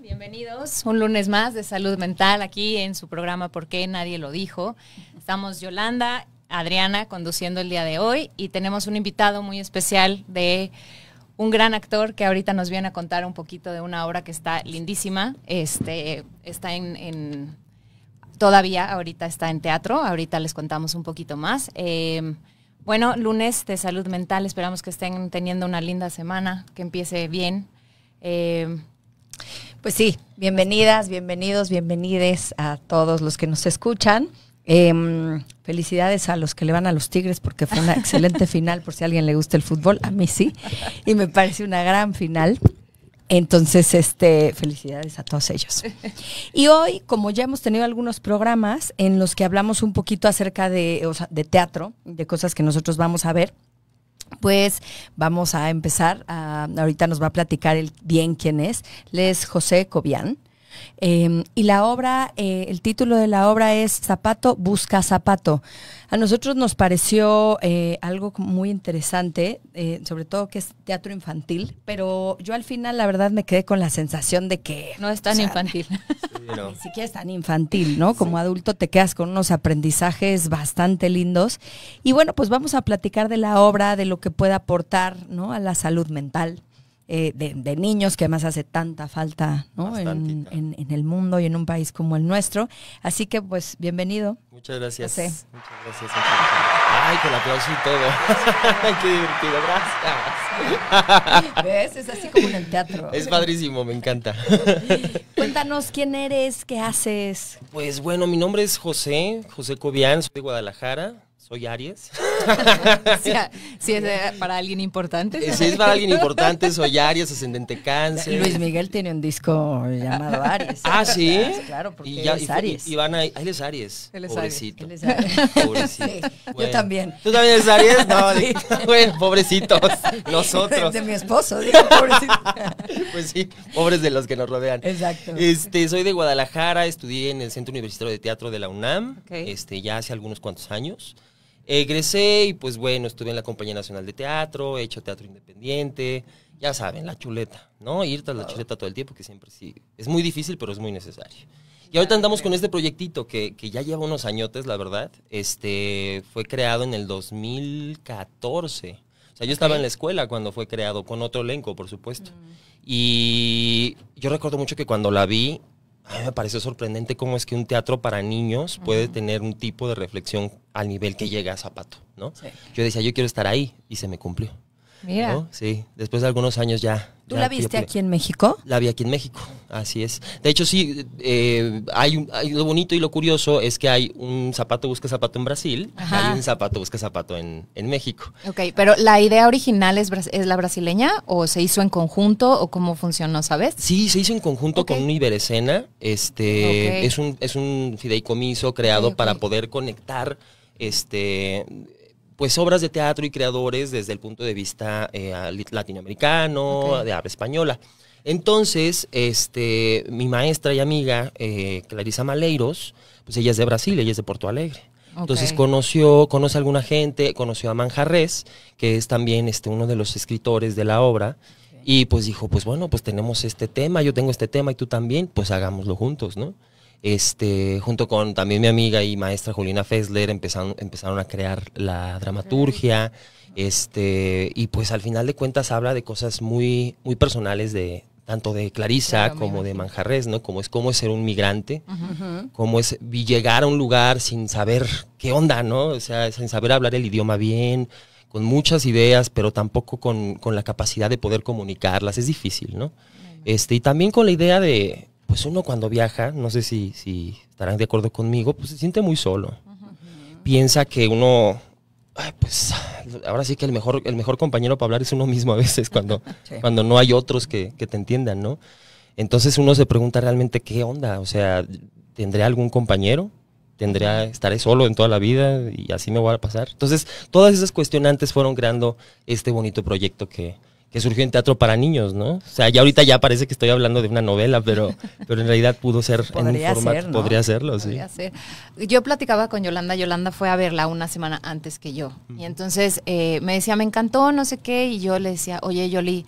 Bienvenidos. Un lunes más de salud mental aquí en su programa ¿Por qué nadie lo dijo? Estamos Yolanda, Adriana conduciendo el día de hoy y tenemos un invitado muy especial de un gran actor que ahorita nos viene a contar un poquito de una obra que está lindísima. Este, está en, todavía ahorita está en teatro, ahorita les contamos un poquito más. Em, bueno, lunes de salud mental, esperamos que estén teniendo una linda semana, que empiece bien. Em, pues sí, bienvenidas, bienvenidos, bienvenides a todos los que nos escuchan. Em, felicidades a los que le van a los Tigres porque fue una excelente final por si a alguien le gusta el fútbol, a mí sí, y me parece una gran final. Entonces, este, felicidades a todos ellos. Y hoy, como ya hemos tenido algunos programas en los que hablamos un poquito acerca de, de teatro, de cosas que nosotros vamos a ver, pues vamos a empezar. ahorita nos va a platicar el, bien quién es. Él es José Cobian. Em, y la obra, eh, el título de la obra es Zapato busca zapato. A nosotros nos pareció eh, algo muy interesante, eh, sobre todo que es teatro infantil, pero yo al final la verdad me quedé con la sensación de que... No es tan infantil. Ni siquiera es tan infantil, ¿no? Como adulto te quedas con unos aprendizajes bastante lindos. Y bueno, pues vamos a platicar de la obra, de lo que puede aportar ¿no? a la salud mental, eh, de, niños, que además hace tanta falta en, el mundo y en un país como el nuestro. Así que, pues, bienvenido. Muchas gracias. Muchas gracias. Ay, con aplauso y todo. Qué divertido, gracias. Es así como en el teatro. Es padrísimo, me encanta. Cuéntanos quién eres, qué haces. Pues bueno, mi nombre es José, José Cobian, soy de Guadalajara soy Aries. si, es para alguien importante. Eh, si es para alguien importante, soy Aries, ascendente cáncer. Luis Miguel tiene un disco llamado Aries. Ah, sí. Claro, porque es Aries. Y, van a, él es Aries. pobrecito. Pobrecito. Yo también. ¿Tú también eres Aries? No, sí. bueno, pobrecitos. Nosotros. De, de mi esposo, digo, pobrecito. pues sí, pobres de los que nos rodean. Exacto. Este, soy de Guadalajara, estudié en el Centro Universitario de Teatro de la UNAM. Este, ya hace algunos cuantos años. Eh, egresé y pues bueno, estuve en la Compañía Nacional de Teatro, he hecho teatro independiente, ya saben, la chuleta, ¿no? Ir tras la chuleta todo el tiempo, que siempre sí. Es muy difícil, pero es muy necesario. Y ahorita andamos con este proyectito que, que ya lleva unos añotes, la verdad. Este fue creado en el 2014. O sea, yo estaba en la escuela cuando fue creado, con otro elenco, por supuesto. Mm. Y yo recuerdo mucho que cuando la vi, a mí me pareció sorprendente cómo es que un teatro para niños puede tener un tipo de reflexión al nivel que llega a Zapato, ¿no? Yo decía, yo quiero estar ahí y se me cumplió. Mira. Sí, después de algunos años ya. ¿Tú la viste aquí en México? La vi aquí en México, así es. De hecho, sí, eh, hay, lo bonito y lo curioso es que hay un zapato busca zapato en Brasil, hay un zapato busca zapato en, en, México. Ok, pero ¿la idea original es, la brasileña o se hizo en conjunto o cómo funcionó, sabes? Sí, se hizo en conjunto con una Iberescena. Este, es, un, es un fideicomiso creado para poder conectar este pues obras de teatro y creadores desde el punto de vista eh, latinoamericano, de habla española. Entonces, este, mi maestra y amiga, eh, Clarisa Maleiros, pues ella es de Brasil, ella es de Porto Alegre. Entonces conoció, conoce a alguna gente, conoció a Manjarres, que es también este, uno de los escritores de la obra, y pues dijo, pues bueno, pues tenemos este tema, yo tengo este tema y tú también, pues hagámoslo juntos, ¿no? Este, junto con también mi amiga y maestra Juliana Fessler, empezaron, empezaron a crear la dramaturgia. Este, y pues al final de cuentas habla de cosas muy, muy personales de, tanto de Clarisa como de Manjarres, ¿no? Como es cómo es ser un migrante, cómo es llegar a un lugar sin saber qué onda, ¿no? O sea, sin saber hablar el idioma bien, con muchas ideas, pero tampoco con, con la capacidad de poder comunicarlas, es difícil, ¿no? Este, y también con la idea de, pues uno cuando viaja, no sé si, estarán de acuerdo conmigo, pues se siente muy solo. Piensa que uno, pues ahora sí que el mejor, el mejor compañero para hablar es uno mismo a veces, cuando, cuando no hay otros que, te entiendan, ¿no? Entonces uno se pregunta realmente qué onda, o sea, ¿tendré algún compañero? tendría, estaré solo en toda la vida y así me voy a pasar. Entonces, todas esas cuestionantes fueron creando este bonito proyecto que, que surgió en teatro para niños, ¿no? O sea, ya ahorita ya parece que estoy hablando de una novela, pero, pero en realidad pudo ser podría en un formato, podría serlo, sí. Yo platicaba con Yolanda, Yolanda fue a verla una semana antes que yo, y entonces eh, me decía, me encantó, no sé qué, y yo le decía, oye, Yoli,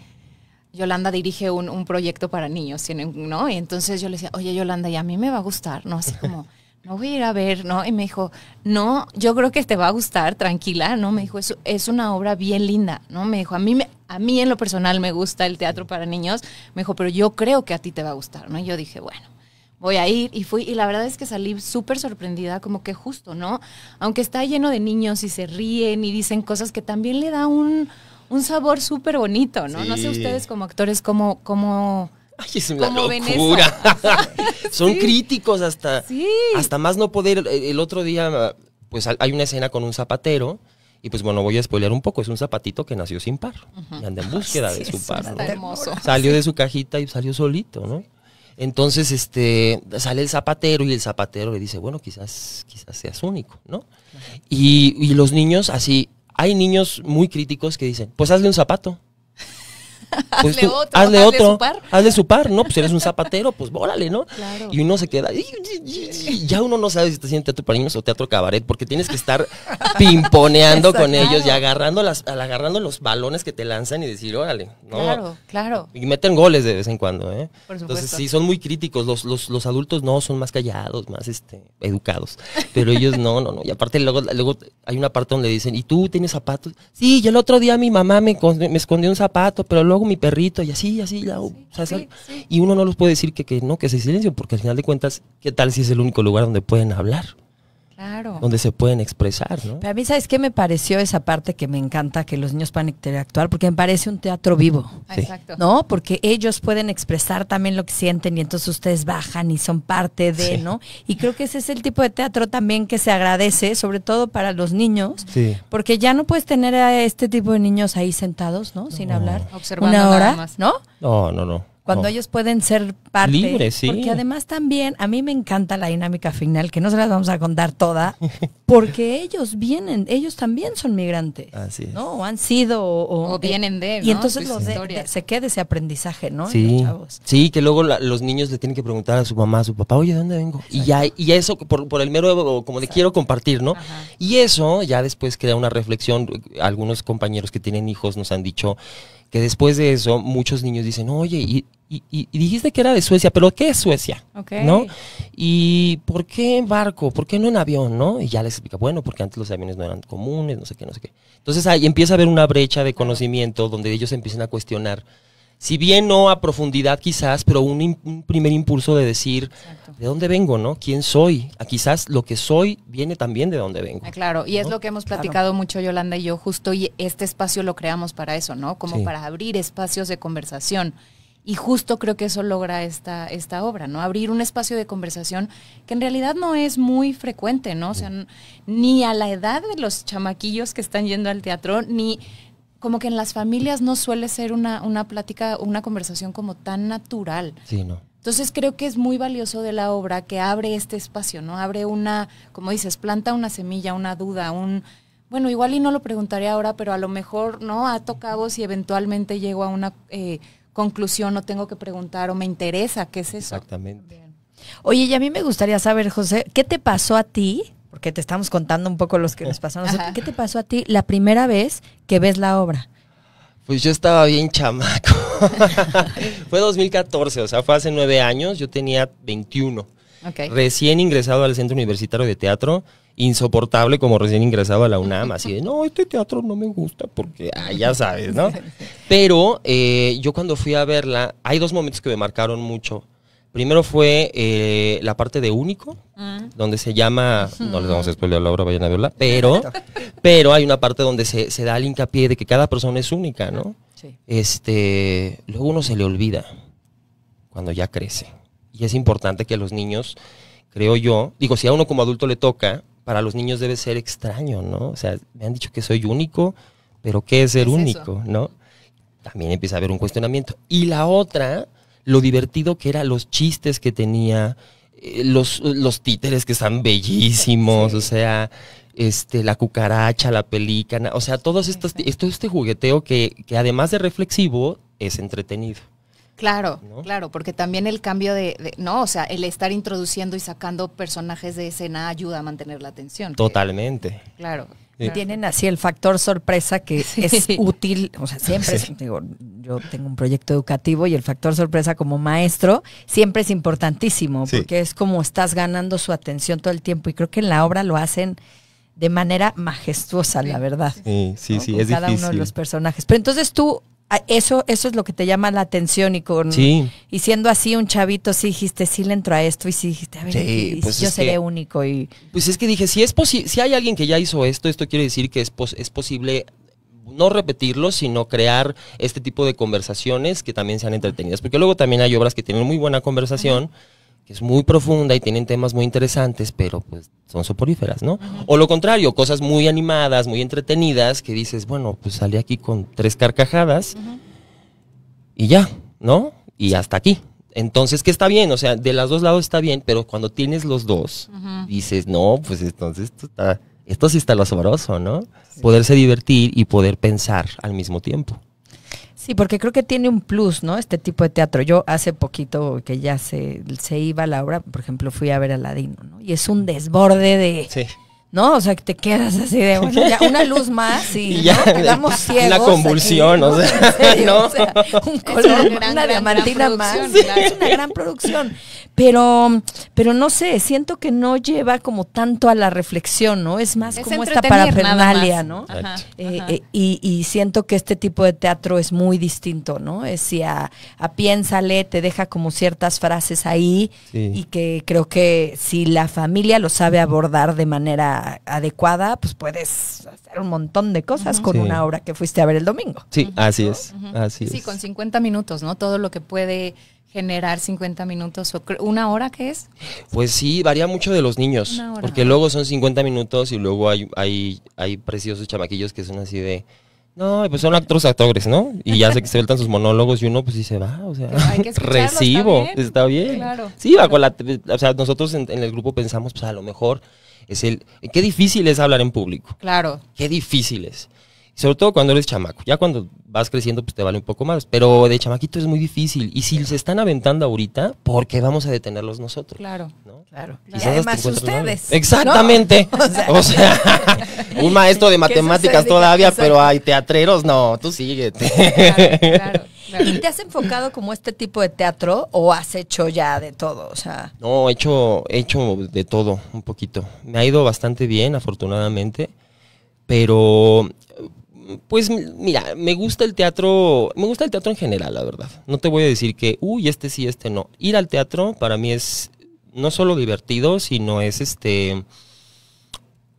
Yolanda dirige un, un proyecto para niños, ¿no? Y entonces yo le decía, oye, Yolanda, y a mí me va a gustar, ¿no? Así como no voy a ir a ver, ¿no? Y me dijo, no, yo creo que te va a gustar, tranquila, ¿no? Me dijo, es, es una obra bien linda, ¿no? Me dijo, a mí, me, a mí en lo personal me gusta el teatro para niños, me dijo, pero yo creo que a ti te va a gustar, ¿no? Y yo dije, bueno, voy a ir y fui y la verdad es que salí súper sorprendida, como que justo, ¿no? Aunque está lleno de niños y se ríen y dicen cosas que también le da un, sabor súper bonito, ¿no? No sé ustedes como actores cómo... cómo Ay, es una locura. Son críticos hasta, hasta más no poder. Eh, el otro día, pues hay una escena con un zapatero. Y pues bueno, voy a spoilear un poco. Es un zapatito que nació sin par. Y anda en búsqueda de su par. Salió de su cajita y salió solito, ¿no? Entonces, este, sale el zapatero y el zapatero le dice, bueno, quizás, quizás seas único, ¿no? y, y los niños así, hay niños muy críticos que dicen, pues hazle un zapato hazle, pues otro, hazle, hazle su par. hazle su par, ¿no? Pues eres un zapatero, pues bórale, ¿no? Y uno se queda, ya uno no sabe si está haciendo teatro para niños o teatro cabaret, porque tienes que estar pimponeando con ellos y agarrando, las, agarrando los balones que te lanzan y decir, órale, ¿no? Claro, claro. Y meten goles de vez en cuando, ¿eh? Entonces sí, son muy críticos, los, los, los adultos no, son más callados, más este, educados, pero ellos no, no, no. Y aparte luego, hay una parte donde dicen, ¿y tú tienes zapatos? Sí, yo el otro día mi mamá me escondió un zapato, pero luego mi perrito y así, así, Y uno no los puede decir que, no, que se silencio, porque al final de cuentas, ¿qué tal si es el único lugar donde pueden hablar? Donde se pueden expresar, ¿no? Pero a mí, ¿sabes qué me pareció esa parte que me encanta que los niños puedan interactuar? Porque me parece un teatro vivo. Exacto. ¿No? Porque ellos pueden expresar también lo que sienten y entonces ustedes bajan y son parte de, ¿no? Y creo que ese es el tipo de teatro también que se agradece, sobre todo para los niños. Porque ya no puedes tener a este tipo de niños ahí sentados, ¿no? Sin hablar. Observando una hora, No, no, no cuando oh. ellos pueden ser parte. Porque además también a mí me encanta la dinámica final, que no se las vamos a contar toda, porque ellos vienen, ellos también son migrantes. Así es. ¿No? O han sido. O, vienen de. Y entonces lo de, se queda ese aprendizaje, ¿no? Sí. que luego los niños le tienen que preguntar a su mamá, a su papá, oye, ¿de dónde vengo? Y ya y eso por, el mero, como de quiero compartir, ¿no? Y eso ya después queda una reflexión. Algunos compañeros que tienen hijos nos han dicho que después de eso muchos niños dicen, oye, y, y, dijiste que era de Suecia, pero ¿qué es Suecia? ¿No? ¿Y por qué en barco? ¿Por qué no en avión? ¿No? Y ya les explica, bueno, porque antes los aviones no eran comunes, no sé qué, no sé qué. Entonces ahí empieza a haber una brecha de conocimiento donde ellos empiezan a cuestionar si bien no a profundidad quizás, pero un, primer impulso de decir, ¿de dónde vengo, no? ¿Quién soy? quizás lo que soy viene también de dónde vengo. Ah, claro, y es lo que hemos platicado mucho Yolanda y yo, justo y este espacio lo creamos para eso, ¿no? Como para abrir espacios de conversación. Y justo creo que eso logra esta, esta obra, ¿no? Abrir un espacio de conversación que en realidad no es muy frecuente, ¿no? O sea, ni a la edad de los chamaquillos que están yendo al teatro, ni, como que en las familias no suele ser una, una plática, una conversación como tan natural. Sí, no. Entonces creo que es muy valioso de la obra que abre este espacio, ¿no? Abre una, como dices, planta una semilla, una duda, un... Bueno, igual y no lo preguntaré ahora, pero a lo mejor, ¿no? Ha tocado si eventualmente llego a una eh, conclusión o tengo que preguntar o me interesa, ¿qué es eso? Exactamente. Oye, y a mí me gustaría saber, José, ¿qué te pasó a ti porque te estamos contando un poco los que nos pasaron. ¿Qué te pasó a ti la primera vez que ves la obra? Pues yo estaba bien chamaco. fue 2014, o sea, fue hace nueve años, yo tenía 21. Recién ingresado al Centro Universitario de Teatro, insoportable como recién ingresado a la UNAM, así de, no, este teatro no me gusta porque, ah, ya sabes, ¿no? Pero eh, yo cuando fui a verla, hay dos momentos que me marcaron mucho. Primero fue eh, la parte de Único, mm. donde se llama, no les vamos a spoiler la obra, vayan a verla, pero, pero hay una parte donde se, da el hincapié de que cada persona es única, ¿no? Sí. Este, luego uno se le olvida cuando ya crece. Y es importante que los niños, creo yo, digo, si a uno como adulto le toca, para los niños debe ser extraño, ¿no? O sea, me han dicho que soy único, pero ¿qué es ser único, no? También empieza a haber un cuestionamiento. Y la otra lo divertido que era, los chistes que tenía, eh, los, los títeres que están bellísimos, o sea, este, la cucaracha, la pelícana, o sea, todos estos, todo este jugueteo que, que además de reflexivo, es entretenido. Claro, claro, porque también el cambio de, no, o sea, el estar introduciendo y sacando personajes de escena ayuda a mantener la atención. Totalmente. claro, tienen así el factor sorpresa que es útil, o sea, siempre, yo tengo un proyecto educativo y el factor sorpresa como maestro siempre es importantísimo, porque es como estás ganando su atención todo el tiempo y creo que en la obra lo hacen de manera majestuosa, la verdad. Sí, sí, sí, cada uno de los personajes. Pero entonces tú Ah, eso, eso es lo que te llama la atención y con y siendo así un chavito, sí dijiste, sí le entro a esto y sí dijiste, a ver, pues yo seré único y pues es que dije, si es posi si hay alguien que ya hizo esto, esto quiere decir que es, pos es posible no repetirlo, sino crear este tipo de conversaciones que también sean entretenidas. Porque luego también hay obras que tienen muy buena conversación que es muy profunda y tienen temas muy interesantes, pero pues son soporíferas, ¿no? O lo contrario, cosas muy animadas, muy entretenidas, que dices, bueno, pues salí aquí con tres carcajadas y ya, ¿no? Y hasta aquí. Entonces, ¿qué está bien, o sea, de los dos lados está bien, pero cuando tienes los dos, dices, no, pues entonces esto, está, esto sí está lo sabroso, ¿no? Poderse divertir y poder pensar al mismo tiempo. Sí, porque creo que tiene un plus, ¿no? Este tipo de teatro. Yo hace poquito que ya se, se iba la obra, por ejemplo, fui a ver a Ladino, ¿no? Y es un desborde de... Sí. ¿no? O sea, que te quedas así de, bueno, ya una luz más y, y ya, ¿no? quedamos ciegos. Una convulsión, ¿no? o sea, un color, una, gran, diamantina más. Es una gran producción pero, pero no sé, siento que no lleva como tanto a la reflexión, ¿no? Es más como esta parafernalia, ¿no? Eh, eh, y, siento que este tipo de teatro es muy distinto, ¿no? Es si a, piénsale, te deja como ciertas frases ahí y que creo que si la familia lo sabe abordar de manera adecuada, pues puedes hacer un montón de cosas con una obra que fuiste a ver el domingo. Sí, así es, así es. Sí, con 50 minutos, ¿no? Todo lo que puede generar 50 minutos o una hora qué es? Pues sí, varía mucho de los niños, porque luego son 50 minutos y luego hay, hay, hay preciosos chamaquillos que son así de... No, pues son actores, actores, ¿no? Y ya sé que se sueltan sus monólogos y uno pues sí se va, o sea, recibo, está bien. sí, o sea, nosotros en, en, el grupo pensamos, pues a lo mejor es el... Qué difícil es hablar en público. Claro. Qué difícil es sobre todo cuando eres chamaco. Ya cuando vas creciendo, pues te vale un poco más. Pero de chamaquito es muy difícil. Y si se están aventando ahorita, ¿por qué vamos a detenerlos nosotros? Claro. Claro. Y además ustedes. Exactamente. O sea, un maestro de matemáticas todavía, pero hay teatreros, no, tú síguete. ¿Y te has enfocado como este tipo de teatro o has hecho ya de todo? O sea. No, hecho, he hecho de todo, un poquito. Me ha ido bastante bien, afortunadamente. Pero pues mira, me gusta el teatro, me gusta el teatro en general, la verdad. No te voy a decir que, uy, este sí, este no. Ir al teatro para mí es no solo divertido, sino es este,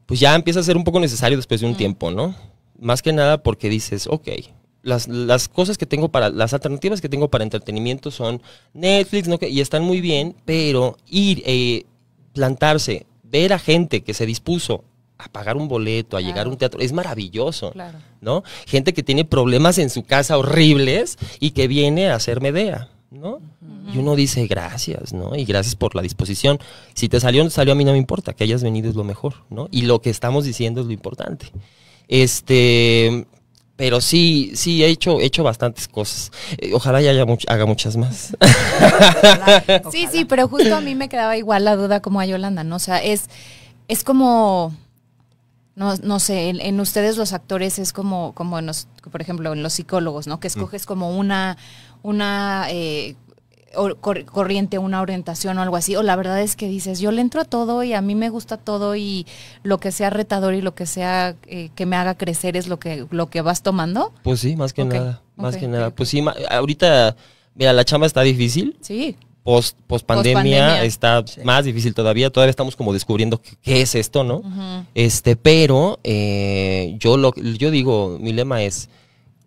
pues ya empieza a ser un poco necesario después de un mm. tiempo, ¿no? Más que nada porque dices, ok, las, las, cosas que tengo para, las alternativas que tengo para entretenimiento son Netflix, ¿no? y están muy bien, pero ir, eh, plantarse, ver a gente que se dispuso a pagar un boleto, a llegar a un teatro. Es maravilloso, ¿no? Gente que tiene problemas en su casa horribles y que viene a hacer Medea, ¿no? Y uno dice gracias, ¿no? Y gracias por la disposición. Si te salió, salió a mí no me importa, que hayas venido es lo mejor, ¿no? Y lo que estamos diciendo es lo importante. Este, pero sí, sí, he hecho, hecho bastantes cosas. Eh, ojalá ya haya haga muchas más. Sí, sí, pero justo a mí me quedaba igual la duda como a Yolanda, ¿no? O sea, es, es como no, no sé, en, ustedes los actores es como, como en los, por ejemplo, en los psicólogos, ¿no? Que mm. escoges como una, una eh, corriente, una orientación o algo así. O la verdad es que dices, yo le entro a todo y a mí me gusta todo y lo que sea retador y lo que sea eh, que me haga crecer es lo que, lo que vas tomando. Pues sí, más que nada, más que nada. Pues sí, ahorita, mira, la chamba está difícil. Sí post, pandemia, está más difícil todavía. Todavía estamos como descubriendo qué, es esto, ¿no? Este, pero eh, yo lo, yo digo, mi lema es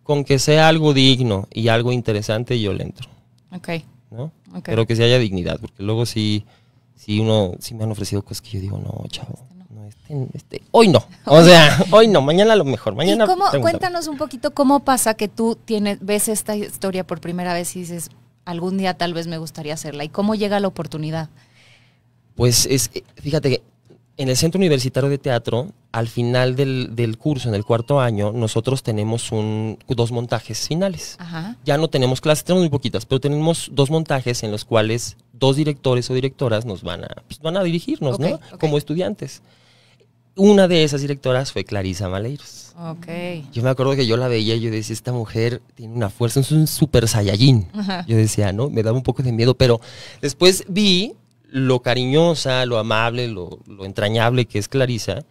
con que sea algo digno y algo interesante, yo le entro. Ok. ¿no? Pero que se haya dignidad, porque luego sí, si uno, si me han ofrecido cosas que yo digo, no, chavo. Este este, este, hoy no. O sea, hoy no, mañana lo mejor. Mañana cuéntanos un poquito cómo pasa que tú tienes, ves esta historia por primera vez y dices, algún día tal vez me gustaría hacerla? ¿Y cómo llega la oportunidad? Pues es, eh, fíjate que en el Centro Universitario de Teatro, al final del, del curso, en el cuarto año, nosotros tenemos un, dos montajes finales. Ya no tenemos clases, tenemos muy poquitas, pero tenemos dos montajes en los cuales dos directores o directoras nos van a, pues, van a dirigirnos, ¿no? Como estudiantes. Una de esas directoras fue Clarisa Maleiros. Ok. Yo me acuerdo que yo la veía y yo decía, esta mujer tiene una fuerza, es un super saiyajin. Yo decía, ¿no? Me daba un poco de miedo, pero después vi lo cariñosa, lo amable, lo, entrañable que es Clarisa.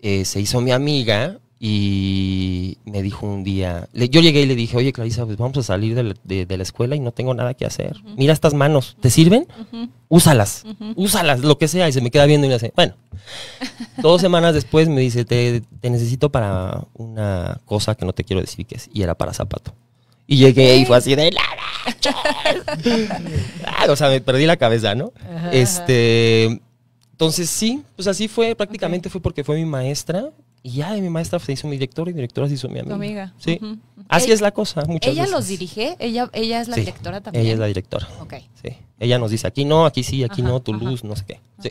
Eh, se hizo mi amiga y me dijo un día, yo llegué y le dije, oye Clarisa, pues vamos a salir de la, escuela y no tengo nada que hacer. Mira estas manos, ¿te sirven? Úsalas, úsalas, lo que sea. Y se me queda viendo y me dice, bueno, dos semanas después me dice, te, necesito para una cosa que no te quiero decir que es. Y era para zapato. Y llegué y fue así de ah, O sea, me perdí la cabeza, ¿no? este... Entonces sí, pues así fue, prácticamente fue porque fue mi maestra y ya mi maestra se hizo mi director y mi directora se hizo mi amiga. Sí. Así eh, es la cosa, ¿Ella los dirige? ¿Ella, ella es la directora también? Ella es la directora. Ok. Sí. Ella nos dice, aquí no, aquí sí, aquí no, tu luz, no sé qué. Sí.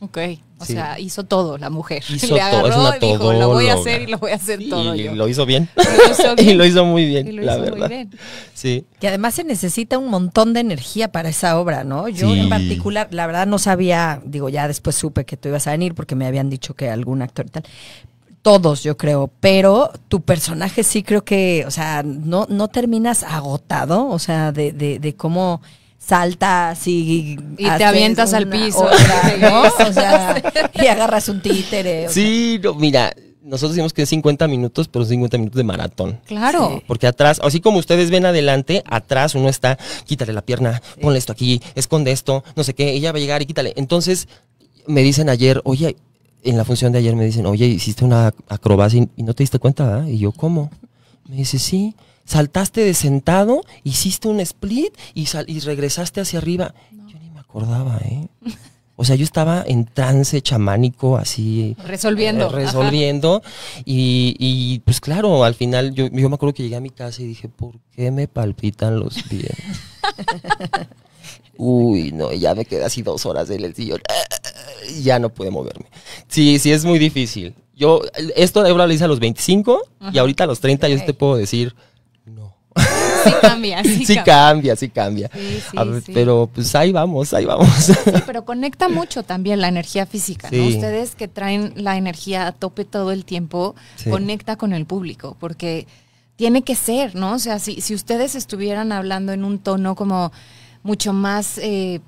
Ok, o sea, hizo todo la mujer. Hizo todo, es una dijo, lo voy a hacer y lo voy a hacer todo. Y lo hizo bien. y lo hizo muy bien, y lo la hizo verdad. Muy bien. Sí. Que además se necesita un montón de energía para esa obra, ¿no? Yo en particular, la verdad no sabía, digo, ya después supe que tú ibas a venir porque me habían dicho que algún actor y tal, todos, yo creo, pero tu personaje sí creo que, o sea, no, no terminas agotado, o sea, de, de, cómo saltas y... te avientas al piso, ¿no? O sea, y agarras un títere. Sí, mira, nosotros decimos que es 50 minutos, pero 50 minutos de maratón. Claro. Porque atrás, así como ustedes ven adelante, atrás uno está, quítale la pierna, ponle esto aquí, esconde esto, no sé qué, ella va a llegar y quítale. Entonces, me dicen ayer, oye, en la función de ayer me dicen, oye, hiciste una acrobacia y, no te diste cuenta, ¿eh? Y yo, ¿cómo? Me dice, sí, saltaste de sentado, hiciste un split y, regresaste hacia arriba. Yo ni me acordaba, ¿eh? O sea, yo estaba en trance chamánico, así. Resolviendo. Eh, resolviendo. Y, pues claro, al final yo, yo me acuerdo que llegué a mi casa y dije, ¿por qué me palpitan los pies? Uy, no, ya me quedé así dos horas en el sillón. Eh, ya no pude moverme. Sí, sí, es muy difícil. Yo, esto lo hice a los 25 y ahorita a los 30 yo te puedo decir, no. Sí cambia, sí, cambia. sí cambia. Sí, pero pues ahí vamos, ahí vamos. Sí, pero conecta mucho también la energía física, ¿no? Ustedes que traen la energía a tope todo el tiempo, conecta con el público, porque tiene que ser, ¿no? O sea, si, si ustedes estuvieran hablando en un tono como mucho más... Eh,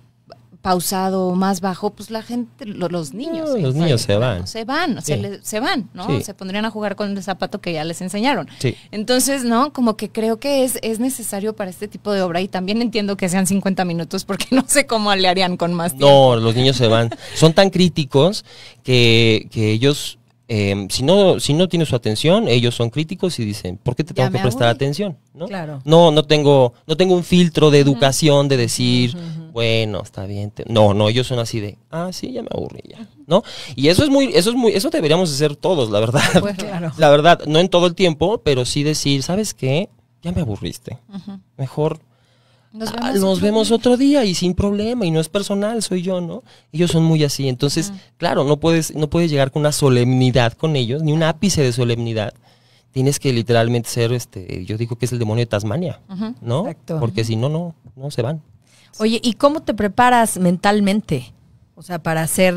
pausado, más bajo, pues la gente, los niños. ¿eh? los niños se van. Se van, se, van, ¿no? Se pondrían a jugar con el zapato que ya les enseñaron. Entonces, ¿no? Como que creo que es, es necesario para este tipo de obra y también entiendo que sean 50 minutos porque no sé cómo le harían con más tiempo. No, los niños se van. Son tan críticos que, que ellos, em, si, no, si no tiene su atención, ellos son críticos y dicen, ¿por qué te tengo que prestar atención? ¿no? Claro. No, no tengo, no tengo un filtro de educación de decir bueno, está bien. No, no, ellos son así de, ah, sí, ya me aburrí ya, ¿no? Y eso es muy, eso es muy, eso deberíamos hacer todos, la verdad. Pues claro. La verdad, no en todo el tiempo, pero sí decir, ¿sabes qué? Ya me aburriste. Mejor nos, ah, vemos, otro día y sin problema y no es personal, soy yo, ¿no? Ellos son muy así, entonces, claro, no puedes no puedes llegar con una solemnidad con ellos, ni un ápice de solemnidad. Tienes que literalmente ser este, yo digo que es el demonio de Tasmania, ¿no? Exacto. Porque si no no no se van. Oye, ¿y cómo te preparas mentalmente? O sea, para hacer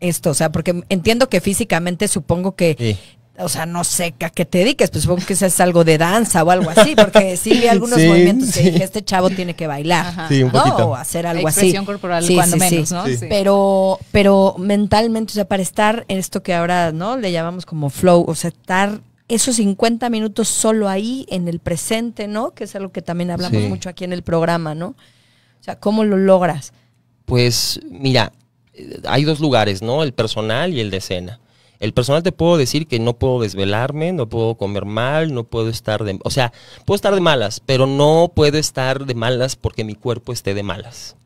esto, o sea, porque entiendo que físicamente supongo que o sea, no sé a qué te dediques, pues supongo que es algo de danza o algo así, porque sí vi algunos movimientos que dije, este chavo tiene que bailar, sí, un ¿no? o hacer algo así. corporal sí, cuando menos, ¿no? Pero, pero mentalmente, o sea, para estar en esto que ahora, ¿no? Le llamamos como flow, o sea, estar esos 50 minutos solo ahí, en el presente, ¿no? Que es algo que también hablamos mucho aquí en el programa, ¿no? sea, ¿cómo lo logras? Pues mira, eh, hay dos lugares, ¿no? El personal y el de cena. El personal te puedo decir que no puedo desvelarme, no puedo comer mal, no puedo estar de... O sea, puedo estar de malas, pero no puedo estar de malas porque mi cuerpo esté de malas.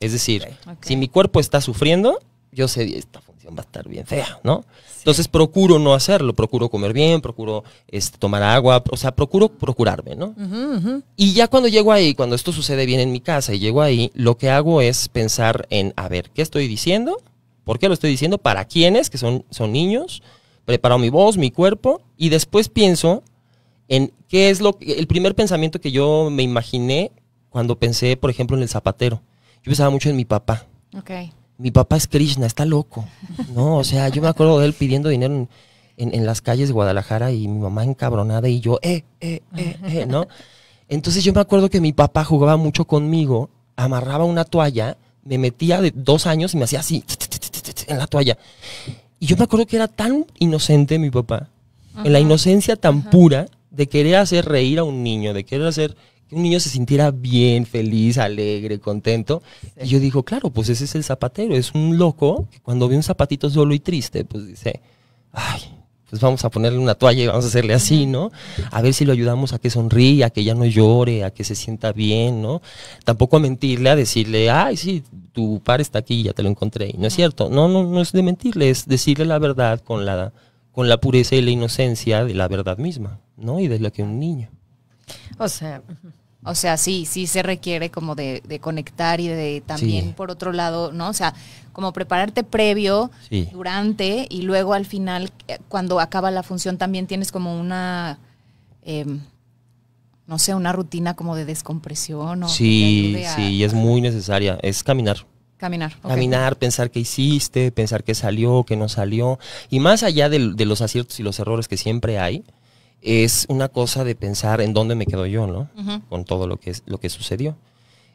Es decir, si mi cuerpo está sufriendo, yo sé, esto va a estar bien fea, ¿no? Entonces procuro no hacerlo, procuro comer bien, procuro este, tomar agua, o sea, procuro procurarme, ¿no? Y ya cuando llego ahí, cuando esto sucede bien en mi casa y llego ahí, lo que hago es pensar en, a ver, ¿qué estoy diciendo? ¿Por qué lo estoy diciendo? ¿Para quiénes? Que son, son niños. Preparo mi voz, mi cuerpo y después pienso en qué es lo el primer pensamiento que yo me imaginé cuando pensé, por ejemplo, en el zapatero. Yo pensaba mucho en mi papá. Okay mi papá es Krishna, está loco. No, o sea, yo me acuerdo de él pidiendo dinero en, las calles de Guadalajara y mi mamá encabronada y yo, eh, eh, eh, eh, ¿no? Entonces yo me acuerdo que mi papá jugaba mucho conmigo, amarraba una toalla, me metía de dos años y me hacía así, en la toalla. Y yo me acuerdo que era tan inocente mi papá, en la inocencia tan pura de querer hacer reír a un niño, de querer hacer que un niño se sintiera bien, feliz, alegre, contento. Y yo digo, claro, pues ese es el zapatero, es un loco que cuando ve un zapatito solo y triste, pues dice, ay, pues vamos a ponerle una toalla y vamos a hacerle así, ¿no? A ver si lo ayudamos a que sonríe, a que ya no llore, a que se sienta bien, ¿no? Tampoco a mentirle, a decirle, ay, sí, tu par está aquí, ya te lo encontré. no es cierto, no, no, no es de mentirle, es decirle la verdad con la, con la pureza y la inocencia de la verdad misma, ¿no? Y de lo que un niño. O sea. O sea, sí, sí se requiere como de, conectar y de también, por otro lado, ¿no? O sea, como prepararte previo, durante y luego al final, eh, cuando acaba la función, también tienes como una, em, no sé, una rutina como de descompresión. O sí, sí, es muy necesaria. Es caminar. Caminar. Caminar, pensar qué hiciste, pensar qué salió, qué no salió. Y más allá de los aciertos y los errores que siempre hay, es una cosa de pensar en dónde me quedo yo, ¿no? Con todo lo que, lo que sucedió.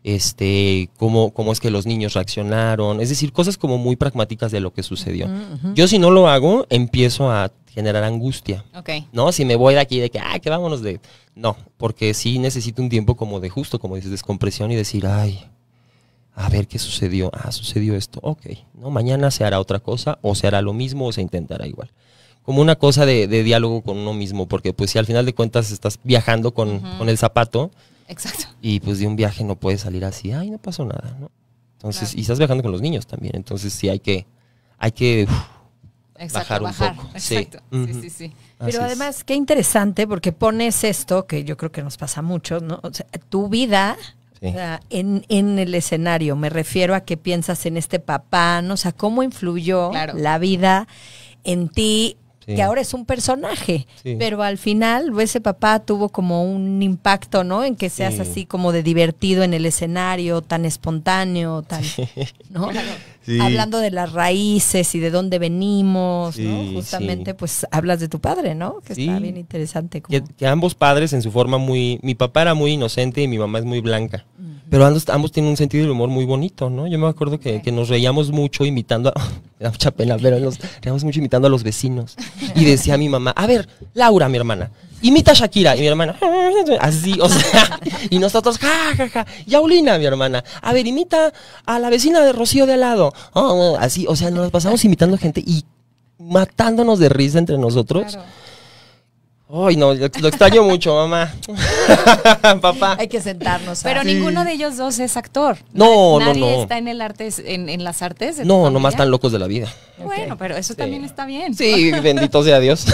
Este, cómo, cómo es que los niños reaccionaron, es decir, cosas como muy pragmáticas de lo que sucedió. Yo si no lo hago, empiezo a generar angustia. Ok. ¿No? Si me voy de aquí de que, ay ah, que vámonos de... No, porque sí necesito un tiempo como de justo, como dices, descompresión y decir, ay, a ver qué sucedió. Ah, sucedió esto. Ok, ¿no? Mañana se hará otra cosa o se hará lo mismo o se intentará igual como una cosa de, diálogo con uno mismo, porque pues si al final de cuentas estás viajando con, el zapato. Exacto. Y pues de un viaje no puedes salir así, ay, no pasó nada, ¿no? Entonces, y estás viajando con los niños también, entonces sí hay que, hay que bajar un poco. Exacto, sí, sí, sí. Pero además, qué interesante, porque pones esto, que yo creo que nos pasa mucho, ¿no? O sea, tu vida... en, el escenario, me refiero a qué piensas en este papá, ¿no? O sea, cómo influyó la vida en ti, que ahora es un personaje, pero al final pues, ese papá tuvo como un impacto, ¿no? En que seas así como de divertido en el escenario, tan espontáneo, tan, ¿no? Hablando de las raíces y de dónde venimos, ¿no? Justamente pues hablas de tu padre, ¿no? Que está bien interesante. Que, ambos padres en su forma muy, mi papá era muy inocente y mi mamá es muy blanca. Mm pero ambos, tienen un sentido del humor muy bonito, ¿no? Yo me acuerdo que, nos reíamos mucho imitando a. me da mucha pena, pero nos reíamos mucho imitando a los vecinos. Y decía mi mamá, a ver, Laura, mi hermana, imita a Shakira. Y mi hermana, así, o sea, y nosotros, ja, ja, ja. Yaulina, mi hermana, a ver, imita a la vecina de Rocío de al lado. Oh, así, o sea, nos pasamos imitando gente y matándonos de risa entre nosotros. Ay, no, lo, extraño mucho, mamá. Papá. Hay que sentarnos. Pero ninguno de ellos dos es actor. No, no, nadie no. está en el arte, en, en, las artes. no no, nomás están locos de la vida. Bueno, pero eso también está bien. Sí, bendito sea Dios.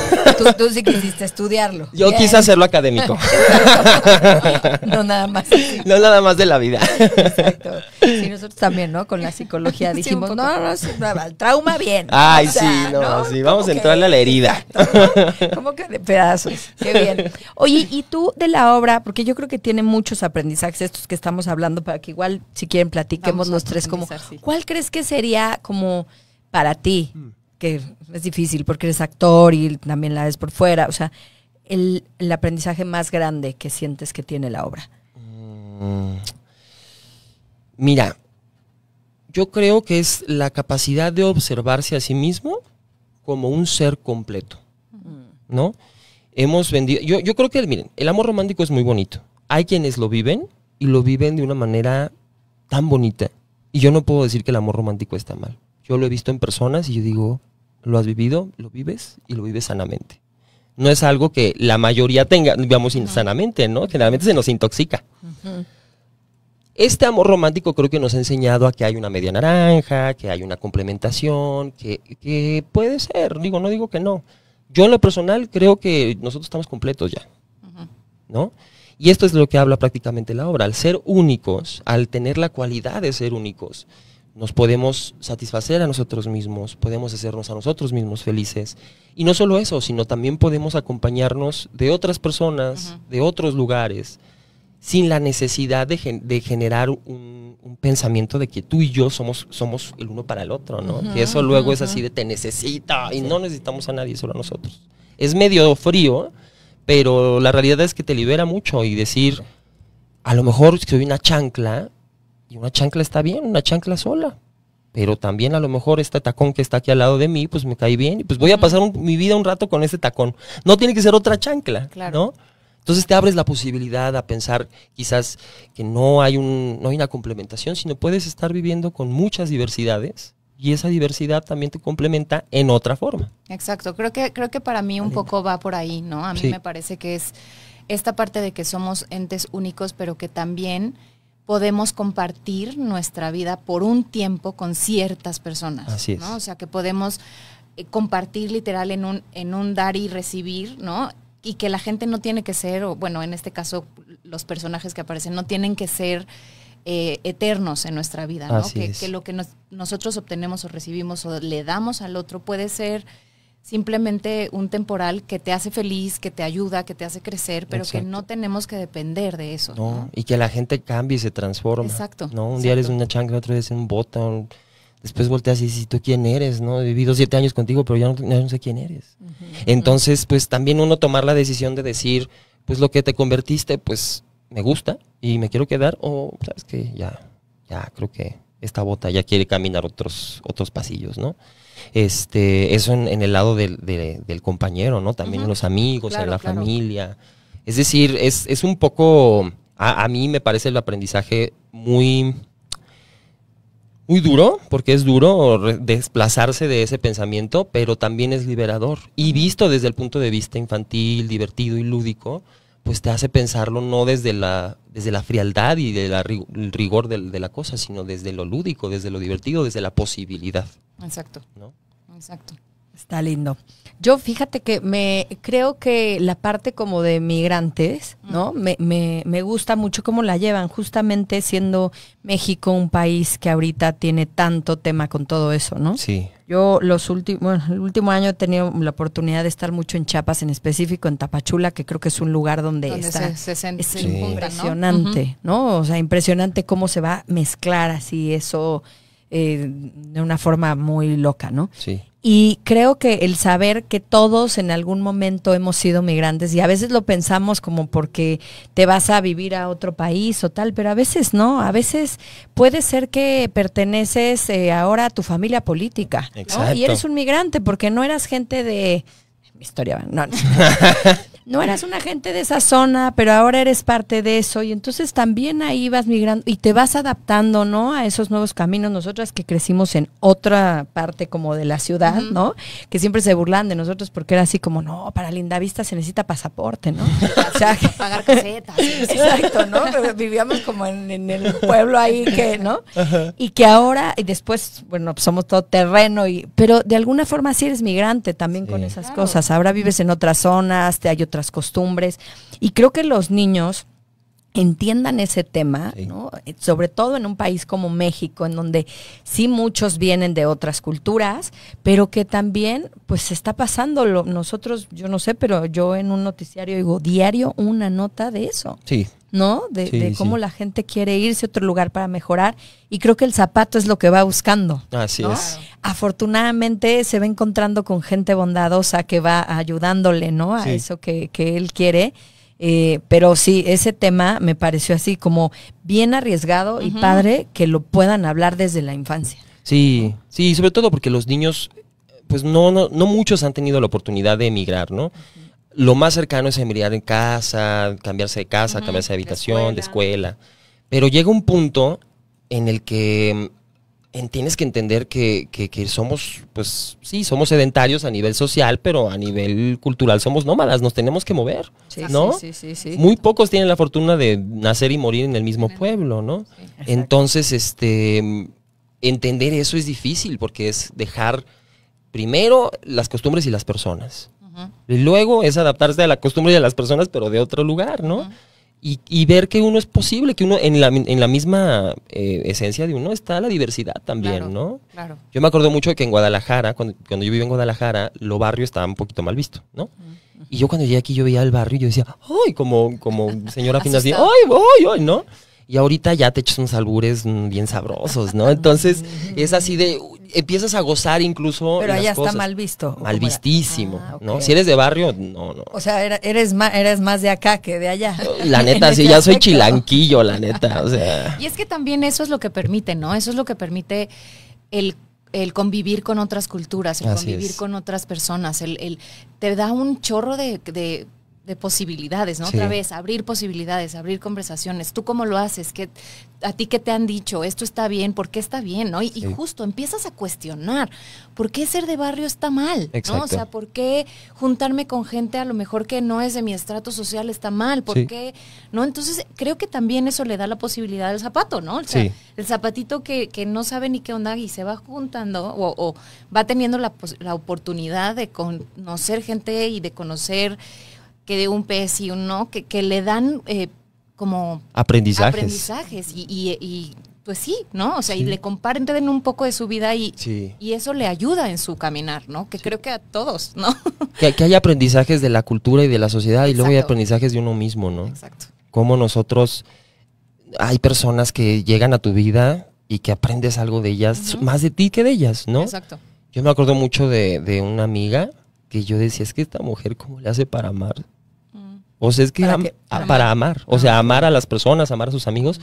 Tú, sí quisiste estudiarlo. Yo quise hacerlo académico. no nada más. No nada más de la vida. Exacto. Sí, nosotros también, ¿no? Con la psicología dijimos, no, no, el trauma bien. Ay, sí, no, sí, vamos a entrarle a la herida. cómo que de pedazo Qué bien. Oye, y tú de la obra, porque yo creo que tiene muchos aprendizajes estos que estamos hablando, para que igual, si quieren, platiquemos los tres como, ¿cuál crees que sería como para ti? Mm. Que es difícil porque eres actor y también la ves por fuera, o sea, el, aprendizaje más grande que sientes que tiene la obra. Mm. Mira, yo creo que es la capacidad de observarse a sí mismo como un ser completo, mm. ¿no? hemos vendido. Yo, creo que, miren, el amor romántico es muy bonito. Hay quienes lo viven y lo viven de una manera tan bonita. Y yo no puedo decir que el amor romántico está mal. Yo lo he visto en personas y yo digo, lo has vivido, lo vives y lo vives sanamente. No es algo que la mayoría tenga, digamos, insanamente, sanamente, ¿no? Generalmente se nos intoxica. Este amor romántico creo que nos ha enseñado a que hay una media naranja, que hay una complementación, que, que puede ser, digo, no digo que no, yo en lo personal creo que nosotros estamos completos ya, ¿no? Y esto es lo que habla prácticamente la obra. Al ser únicos, al tener la cualidad de ser únicos, nos podemos satisfacer a nosotros mismos, podemos hacernos a nosotros mismos felices. Y no solo eso, sino también podemos acompañarnos de otras personas, de otros lugares, sin la necesidad de, generar un, pensamiento de que tú y yo somos, somos el uno para el otro, ¿no? que eso luego es así de te necesita y no necesitamos a nadie, solo a nosotros. Es medio frío, pero la realidad es que te libera mucho y decir, a lo mejor soy una chancla y una chancla está bien, una chancla sola. Pero también a lo mejor este tacón que está aquí al lado de mí, pues me cae bien y pues voy a pasar mi vida un rato con este tacón. No tiene que ser otra chancla, claro. ¿no? Entonces te abres la posibilidad a pensar quizás que no hay, un, no hay una complementación, sino puedes estar viviendo con muchas diversidades y esa diversidad también te complementa en otra forma. Exacto, creo que, creo que para mí un poco va por ahí, ¿no? A mí me parece que es esta parte de que somos entes únicos, pero que también podemos compartir nuestra vida por un tiempo con ciertas personas. Así ¿no? O sea, que podemos eh, compartir literal en un, en un dar y recibir, ¿no? y que la gente no tiene que ser, o bueno, en este caso los personajes que aparecen no tienen que ser eh, eternos en nuestra vida, ¿no? que, lo que nosotros obtenemos o recibimos o le damos al otro puede ser simplemente un temporal que te hace feliz, que te ayuda, que te hace crecer, pero que no tenemos que depender de eso. No, y que la gente cambie y se transforma. Exacto. No, un día eres una y otro día es un botón después volteas y dices, ¿tú quién eres? ¿no? He vivido siete años contigo, pero ya no, sé quién eres. Entonces, pues también uno tomar la decisión de decir, pues lo que te convertiste, pues me gusta y me quiero quedar, o sabes que ya, ya creo que esta bota ya quiere caminar otros, otros pasillos, ¿no? Este, eso en, el lado del, compañero, ¿no? También en los amigos, en la familia. Es decir, es, un poco, a, a mí me parece el aprendizaje muy muy duro, porque es duro desplazarse de ese pensamiento, pero también es liberador. Y visto desde el punto de vista infantil, divertido y lúdico, pues te hace pensarlo no desde la, desde la frialdad y del rigor de, de, la cosa, sino desde lo lúdico, desde lo divertido, desde la posibilidad. Exacto. ¿no? Exacto. Está lindo. Yo fíjate que me creo que la parte como de migrantes, mm. ¿no? Me, me, me, gusta mucho cómo la llevan, justamente siendo México un país que ahorita tiene tanto tema con todo eso, ¿no? Sí. Yo los últimos, bueno, el último año he tenido la oportunidad de estar mucho en Chiapas, en específico en Tapachula, que creo que es un lugar donde, está es impresionante, ¿no? O sea, impresionante cómo se va a mezclar así eso eh, de una forma muy loca, ¿no? Sí. Y creo que el saber que todos en algún momento hemos sido migrantes, y a veces lo pensamos como porque te vas a vivir a otro país o tal, pero a veces no, a veces puede ser que perteneces eh, ahora a tu familia política. Y eres un migrante porque no eras gente de... Mi historia, no, no. no eras una gente de esa zona, pero ahora eres parte de eso y entonces también ahí vas migrando y te vas adaptando, ¿no? A esos nuevos caminos. Nosotras que crecimos en otra parte como de la ciudad, ¿no? Que siempre se burlan de nosotros porque era así como, no, para Lindavista se necesita pasaporte, ¿no? o sea, pagar casetas. Exacto, ¿no? vivíamos como en, el pueblo ahí que, ¿no? Y que ahora, y después, bueno, pues somos todo terreno, y, pero de alguna forma sí eres migrante también con esas cosas. Ahora vives en otras zonas, te hay otra las costumbres. Y creo que los niños entiendan ese tema, eh, sobre todo en un país como México, en donde sí muchos vienen de otras culturas, pero que también pues está pasando, nosotros, yo no sé, pero yo en un noticiario digo diario una nota de eso. Sí, ¿no? De, cómo la gente quiere irse a otro lugar para mejorar. Y creo que el zapato es lo que va buscando. Así es. Afortunadamente se va encontrando con gente bondadosa que va ayudándole, ¿no? A eso que, que, él quiere. Eh, pero sí, ese tema me pareció así como bien arriesgado y padre que lo puedan hablar desde la infancia. Sí, sí, sobre todo porque los niños, pues no, no, muchos han tenido la oportunidad de emigrar, ¿no? lo más cercano es emigrar en casa, cambiarse de casa, cambiarse de habitación, de escuela. Pero llega un punto en el que mm, tienes que entender que, somos, pues sí, somos sedentarios a nivel social, pero a nivel cultural somos nómadas, nos tenemos que mover, ¿no? Sí, sí, Muy pocos tienen la fortuna de nacer y morir en el mismo pueblo, ¿no? Entonces, este, entender eso es difícil porque es dejar primero las costumbres y las personas luego es adaptarse a la costumbre de las personas, pero de otro lugar, ¿no? y, ver que uno es posible, que uno en la, misma eh, esencia de uno está la diversidad también, ¿no? Yo me acuerdo mucho de que en Guadalajara, cuando, yo viví en Guadalajara, lo barrio estaba un poquito mal visto, ¿no? Y yo cuando llegué aquí, yo veía el barrio y yo decía, ¡ay! Como, como señora fina, así, ¡ay, ay, ay! ¿No? Y ahorita ya te echas unos albures mm, bien sabrosos, ¿no? Entonces es así de, empiezas a gozar incluso. Pero allá está mal visto. Mal vistísimo, ah, ¿no? Si eres de barrio, no, no. O sea, eres, más, eres más de acá que de allá. La neta, sí, ya soy chilanquillo, la neta. O sea. Y es que también eso es lo que permite, ¿no? Eso es lo que permite el el convivir con otras culturas, el convivir con otras personas, el, el, te da un chorro de, de posibilidades, ¿no? Otra vez, abrir posibilidades, abrir conversaciones. ¿Tú cómo lo haces? ¿A ti qué te han dicho? ¿Esto está bien? ¿Por qué está bien? ¿no? Y, justo empiezas a cuestionar. ¿Por qué ser de barrio está mal? O sea, ¿por qué juntarme con gente a lo mejor que no es de mi estrato social está mal? ¿Por qué? ¿No? Entonces, creo que también eso le da la posibilidad al zapato, ¿no? O sea, el zapatito que, que, no sabe ni qué onda y se va juntando o, o va teniendo la, la oportunidad de conocer gente y de conocer que de un pez y un no, que, le dan eh, como aprendizajes. y, pues sí, ¿no? O sea, y le comparten un poco de su vida y, y eso le ayuda en su caminar, ¿no? Que creo que a todos, ¿no? Que, que, hay aprendizajes de la cultura y de la sociedad y luego hay aprendizajes de uno mismo, ¿no? Exacto. Como nosotros, hay personas que llegan a tu vida y que aprendes algo de ellas, más de ti que de ellas, ¿no? Exacto. Yo me acuerdo mucho de, de una amiga que yo decía, es que esta mujer, ¿cómo le hace para amar? O sea, es que, ¿Para, amar. O sea, ah. amar a las personas, amar a sus amigos.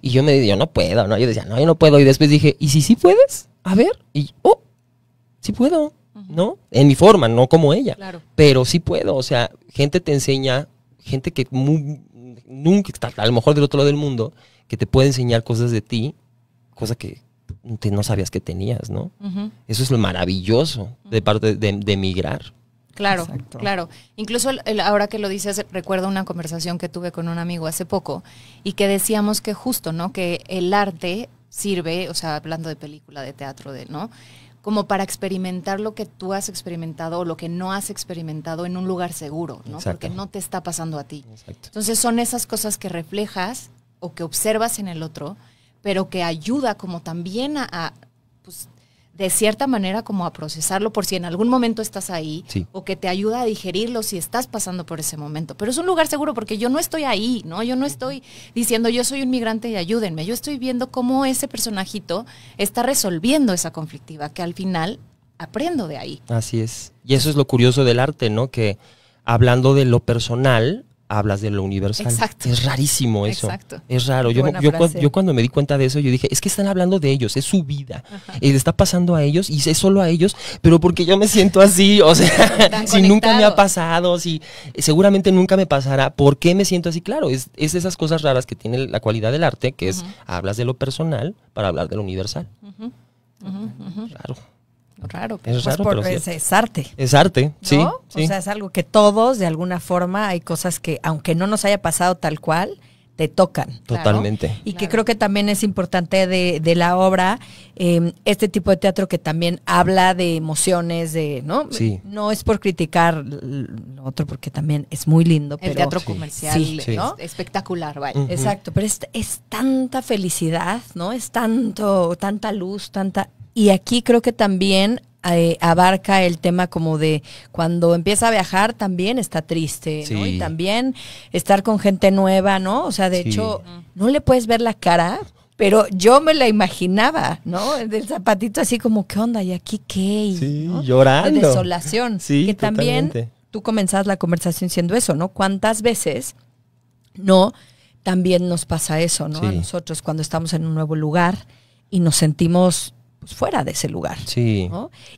Y yo me yo no puedo, ¿no? Yo decía, no, yo no puedo. Y después dije, ¿y si sí puedes? A ver. Y, oh, sí puedo, ¿no? En mi forma, no como ella. Claro. Pero sí puedo. O sea, gente te enseña, gente que nunca está a lo mejor del otro lado del mundo, que te puede enseñar cosas de ti, cosas que no sabías que tenías, ¿no? Eso es lo maravilloso de parte de emigrar. Claro, claro. Incluso ahora que lo dices, recuerdo una conversación que tuve con un amigo hace poco y que decíamos que justo, ¿no? Que el arte sirve, o sea, hablando de película, de teatro, de, ¿no? Como para experimentar lo que tú has experimentado o lo que no has experimentado en un lugar seguro, ¿no? Porque no te está pasando a ti. Entonces son esas cosas que reflejas o que observas en el otro, pero que ayuda como también a de cierta manera como a procesarlo por si en algún momento estás ahí o que te ayuda a digerirlo si estás pasando por ese momento. Pero es un lugar seguro porque yo no estoy ahí, ¿no? Yo no estoy diciendo yo soy un migrante y ayúdenme. Yo estoy viendo cómo ese personajito está resolviendo esa conflictiva que al final aprendo de ahí. Así es. Y eso es lo curioso del arte, ¿no? Que hablando de lo personal, hablas de lo universal. Exacto. Es rarísimo eso. Es raro. Yo, yo, cuando, me di cuenta de eso, yo dije, es que están hablando de ellos, es su vida. Eh, le está pasando a ellos y es solo a ellos, pero porque yo me siento así, o sea, si nunca me ha pasado, si seguramente nunca me pasará, ¿por qué me siento así? Claro, es, es esas cosas raras que tiene la cualidad del arte, que es, hablas de lo personal para hablar de lo universal. Raro. Raro, pues es, arte. Es arte, sí, O sea, es algo que todos, de alguna forma, hay cosas que, aunque no nos haya pasado tal cual, te tocan. Totalmente. Y que creo que también es importante de, la obra, em, este tipo de teatro que también habla de emociones, de, ¿no? Sí. No es por criticar lo otro, porque también es muy lindo. El pero, teatro comercial, Es espectacular, vale Exacto, pero es, es, tanta felicidad, ¿no? Es tanto, tanta luz, tanta... Y aquí creo que también eh, abarca el tema como de cuando empieza a viajar también está triste, ¿no? Y también estar con gente nueva, ¿no? O sea, de hecho, no le puedes ver la cara, pero yo me la imaginaba, ¿no? Del zapatito así como, ¿qué onda? ¿Y aquí qué? sí, llorando. De desolación. Sí, que también tú comenzabas la conversación siendo eso, ¿no? ¿Cuántas veces no también nos pasa eso, ¿no? A nosotros cuando estamos en un nuevo lugar y nos sentimos pues, fuera de ese lugar. Sí.